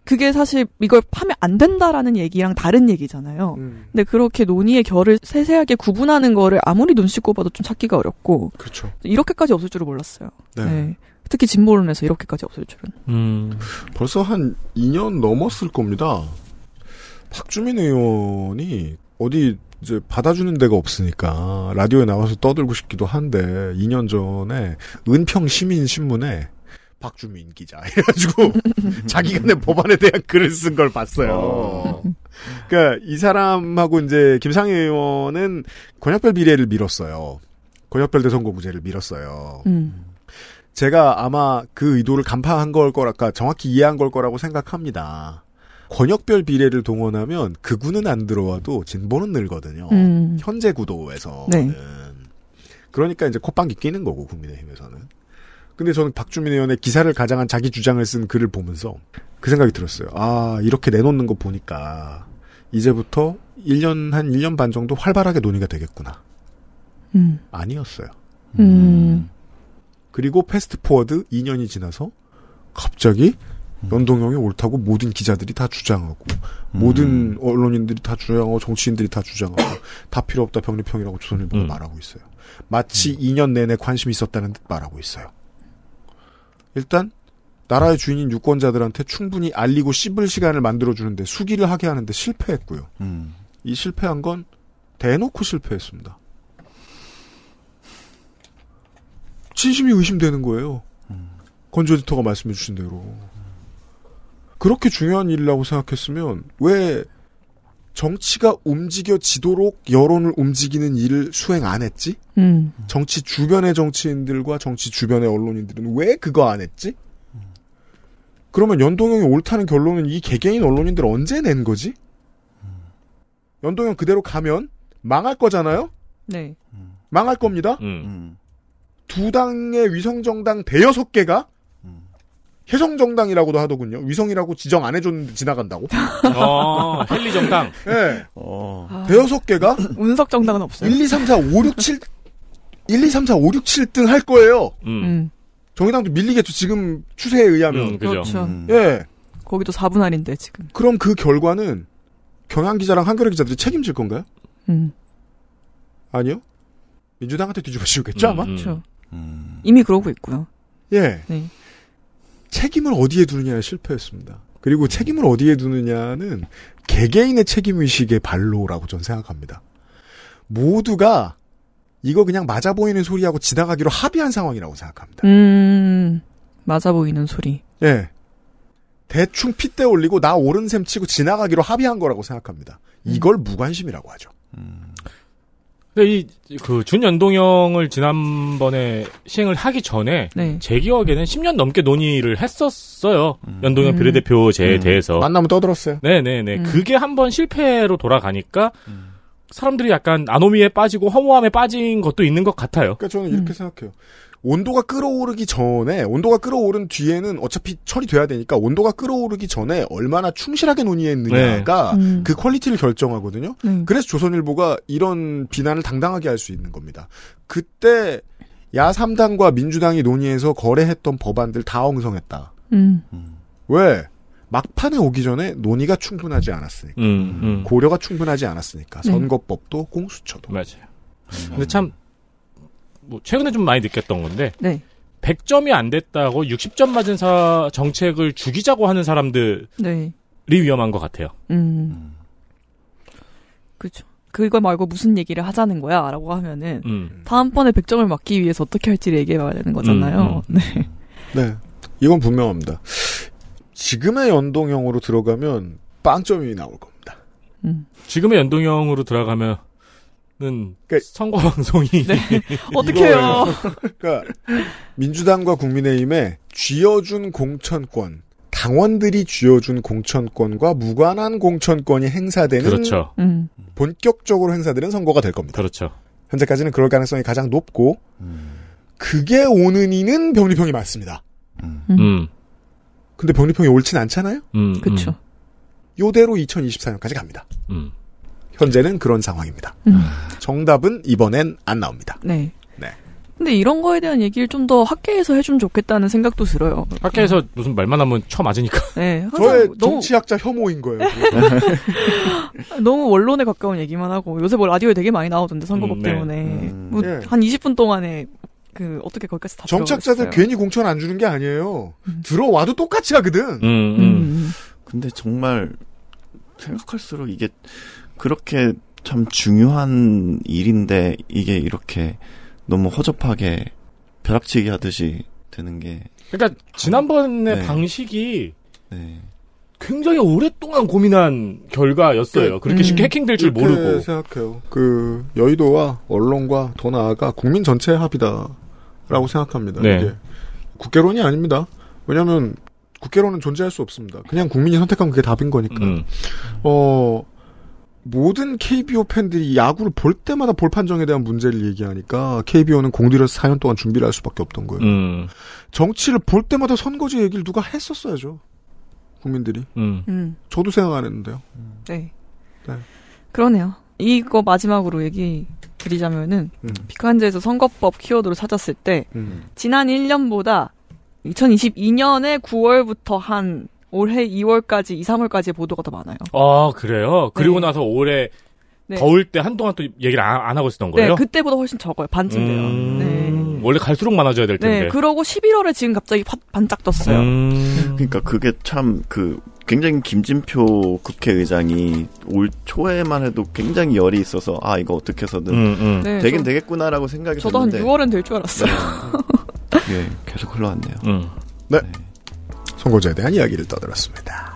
그게 사실 이걸 파면 안 된다라는 얘기랑 다른 얘기잖아요. 음. 근데 그렇게 논의의 결을 세세하게 구분하는 거를 아무리 눈 씻고 봐도좀 찾기가 어렵고. 그렇죠. 이렇게까지 없을 줄은 몰랐어요. 네. 네. 특히 진보론에서 이렇게까지 없을 줄은. 음. 벌써 한 2년 넘었을 겁니다. 박주민 의원이 어디 이제 받아주는 데가 없으니까 라디오에 나와서 떠들고 싶기도 한데 2년 전에 은평 시민 신문에 박주민 기자 해가지고 자기가 낸 법안에 대한 글을 쓴 걸 봤어요. 어. 그러니까 이 사람하고 이제 김상희 의원은 권역별 비례를 밀었어요. 권역별 대선거구제를 밀었어요. 음. 제가 아마 그 의도를 간파한 걸 거라까 정확히 이해한 걸 거라고 생각합니다. 권역별 비례를 동원하면 그구은안 들어와도 진보는 늘거든요. 음. 현재 구도에서는. 네. 그러니까 이제 콧방귀 끼는 거고 국민의힘에서는. 근데 저는 박주민 의원의 기사를 가장한 자기 주장을 쓴 글을 보면서 그 생각이 들었어요. 아 이렇게 내놓는 거 보니까 이제부터 1년 한 1년 반 정도 활발하게 논의가 되겠구나. 음. 아니었어요. 음. 그리고 패스트 포워드 2년이 지나서 갑자기 연동형이 옳다고 모든 기자들이 다 주장하고 음. 모든 언론인들이 다 주장하고 정치인들이 다 주장하고 다 필요 없다 병립형이라고 조선일보가 음. 말하고 있어요. 마치 음. 2년 내내 관심이 있었다는 듯 말하고 있어요. 일단 나라의 주인인 유권자들한테 충분히 알리고 씹을 시간을 만들어주는데 수기를 하게 하는데 실패했고요. 음. 이 실패한 건 대놓고 실패했습니다. 진심이 의심되는 거예요. 건조 음. 에디터가 말씀해 주신 대로. 그렇게 중요한 일이라고 생각했으면 왜 정치가 움직여지도록 여론을 움직이는 일을 수행 안 했지? 음. 정치 주변의 정치인들과 정치 주변의 언론인들은 왜 그거 안 했지? 그러면 연동형이 옳다는 결론은 이 개개인 언론인들 언제 낸 거지? 연동형 그대로 가면 망할 거잖아요? 네. 망할 겁니다? 음. 두 당의 위성정당 대여섯 개가 혜성정당이라고도 하더군요. 위성이라고 지정 안 해줬는데 지나간다고. 아, 예. 어, 헨리 정당. 네. 어. 대여섯 개가. 운석 정당은 없어요. 1, 2, 3, 4, 5, 6, 7, 1, 2, 3, 4, 5, 6, 7등 할 거예요. 음. 음. 정의당도 밀리겠죠. 지금 추세에 의하면. 음, 그렇죠. 음. 예. 거기도 4분 할인데, 지금. 그럼 그 결과는 경향 기자랑 한겨레 기자들이 책임질 건가요? 음. 아니요. 민주당한테 뒤집어 씌우겠죠, 아마? 그렇죠. 음. 음. 이미 그러고 있고요. 예. 네. 책임을 어디에 두느냐에 실패했습니다. 그리고 책임을 어디에 두느냐는 개개인의 책임의식의 발로라고 저는 생각합니다. 모두가 이거 그냥 맞아 보이는 소리하고 지나가기로 합의한 상황이라고 생각합니다. 음, 맞아 보이는 소리. 예. 대충 핏대 올리고 나 오른 셈 치고 지나가기로 합의한 거라고 생각합니다. 이걸 음. 무관심이라고 하죠. 음. 근데 이그 준연동형을 지난번에 시행을 하기 전에 네. 제 기억에는 10년 넘게 논의를 했었어요. 음. 연동형 음. 비례대표제에 음. 대해서 만나면 떠들었어요. 네네네. 네, 네. 음. 그게 한번 실패로 돌아가니까 음. 사람들이 약간 아노미에 빠지고 허무함에 빠진 것도 있는 것 같아요. 그러니까 저는 이렇게 생각해요. 온도가 끓어오르기 전에 온도가 끓어오른 뒤에는 어차피 처리돼야 되니까 온도가 끓어오르기 전에 얼마나 충실하게 논의했느냐가 네. 음. 그 퀄리티를 결정하거든요. 음. 그래서 조선일보가 이런 비난을 당당하게 할 수 있는 겁니다. 그때 야3당과 민주당이 논의해서 거래했던 법안들 다 엉성했다. 음. 왜? 막판에 오기 전에 논의가 충분하지 않았으니까. 음, 음. 고려가 충분하지 않았으니까. 네. 선거법도 공수처도. 맞아요. 근데 참뭐 최근에 좀 많이 느꼈던 건데 네. 100점이 안 됐다고 60점 맞은 사 정책을 죽이자고 하는 사람들이 네. 위험한 것 같아요. 음. 그렇죠. 그거 말고 무슨 얘기를 하자는 거야? 라고 하면은, 음. 다음번에 100점을 막기 위해서 어떻게 할지를 얘기해 봐야 되는 거잖아요. 음, 음. 네. 네. 이건 분명합니다. 지금의 연동형으로 들어가면 빵점이 나올 겁니다. 음. 지금의 연동형으로 들어가면 는 그러니까, 선거 방송이 네. 어떻게요? 그러니까 민주당과 국민의힘에 쥐어준 공천권, 당원들이 쥐어준 공천권과 무관한 공천권이 행사되는 그렇죠. 음. 본격적으로 행사되는 선거가 될 겁니다. 그렇죠. 현재까지는 그럴 가능성이 가장 높고 음. 그게 오는 이는 병리평이 맞습니다. 음. 음. 음. 근데 병리평이 옳진 않잖아요. 음. 그렇죠. 요대로 2024년까지 갑니다. 음. 현재는 그런 상황입니다. 음. 정답은 이번엔 안 나옵니다. 네. 네. 근데 이런 거에 대한 얘기를 좀 더 학계에서 해주면 좋겠다는 생각도 들어요. 학계에서 음. 무슨 말만 하면 쳐 맞으니까. 네. 저의 정치학자 너무... 혐오인 거예요. 너무 원론에 가까운 얘기만 하고 요새 뭐 라디오에 되게 많이 나오던데 선거법 음, 네. 때문에 음. 뭐 예. 한 20분 동안에 그 어떻게 거기까지 다 정착자들 괜히 공천 안 주는 게 아니에요. 음. 들어와도 똑같이 하거든. 음, 근데 정말 생각할수록 이게 그렇게 참 중요한 일인데 이게 이렇게 너무 허접하게 벼락치기 하듯이 되는 게 그러니까 지난번의 네. 방식이 네. 굉장히 오랫동안 고민한 결과였어요. 네. 그렇게 음, 쉽게 해킹될 줄 모르고 생각해요. 그 여의도와 언론과 더 나아가 국민 전체의 합의다라고 생각합니다. 네. 이게 국회론이 아닙니다. 왜냐하면 국회론은 존재할 수 없습니다. 그냥 국민이 선택한 그게 답인 거니까. 음. 어 모든 KBO 팬들이 야구를 볼 때마다 볼 판정에 대한 문제를 얘기하니까 KBO는 공들여서 4년 동안 준비를 할 수밖에 없던 거예요. 음. 정치를 볼 때마다 선거제 얘기를 누가 했었어야죠. 국민들이. 음. 음. 저도 생각 안 했는데요. 네. 네. 그러네요. 이거 마지막으로 얘기 드리자면은 피칸즈에서 음. 선거법 키워드로 찾았을 때 음. 지난 1년보다 2022년에 9월부터 한 올해 2월까지 2, 3월까지 보도가 더 많아요. 아 그래요? 그리고 네. 나서 올해 네. 더울 때 한동안 또 얘기를 안, 안 하고 있었던 네, 거예요? 네, 그때보다 훨씬 적어요. 반쯤 돼요. 음... 네. 원래 갈수록 많아져야 될 텐데. 네, 그러고 11월에 지금 갑자기 파, 반짝 떴어요. 음... 그러니까 그게 참 그 굉장히 김진표 국회의장이 올 초에만 해도 굉장히 열이 있어서 아 이거 어떻게 해서든 음, 음. 네, 되긴 저, 되겠구나라고 생각이 저도 됐는데 저도 한 6월엔 될줄 알았어요. 네. 예, 계속 흘러왔네요. 음. 네. 네. 선거제에 대한 이야기를 떠들었습니다.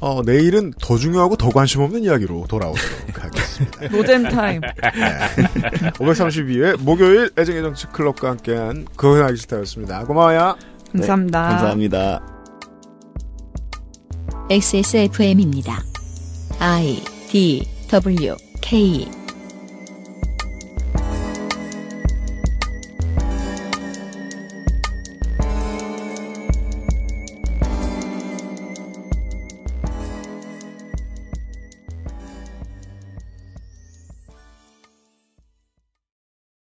어, 내일은 더 중요하고 더 관심 없는 이야기로 돌아오도록 하겠습니다. 노잼타임. 네. 532회 목요일 애정의 정치 클럽과 함께한 거현하기 싫다였습니다. 고마워요. 네, 감사합니다. 네, 감사합니다. XSFM입니다. I D W K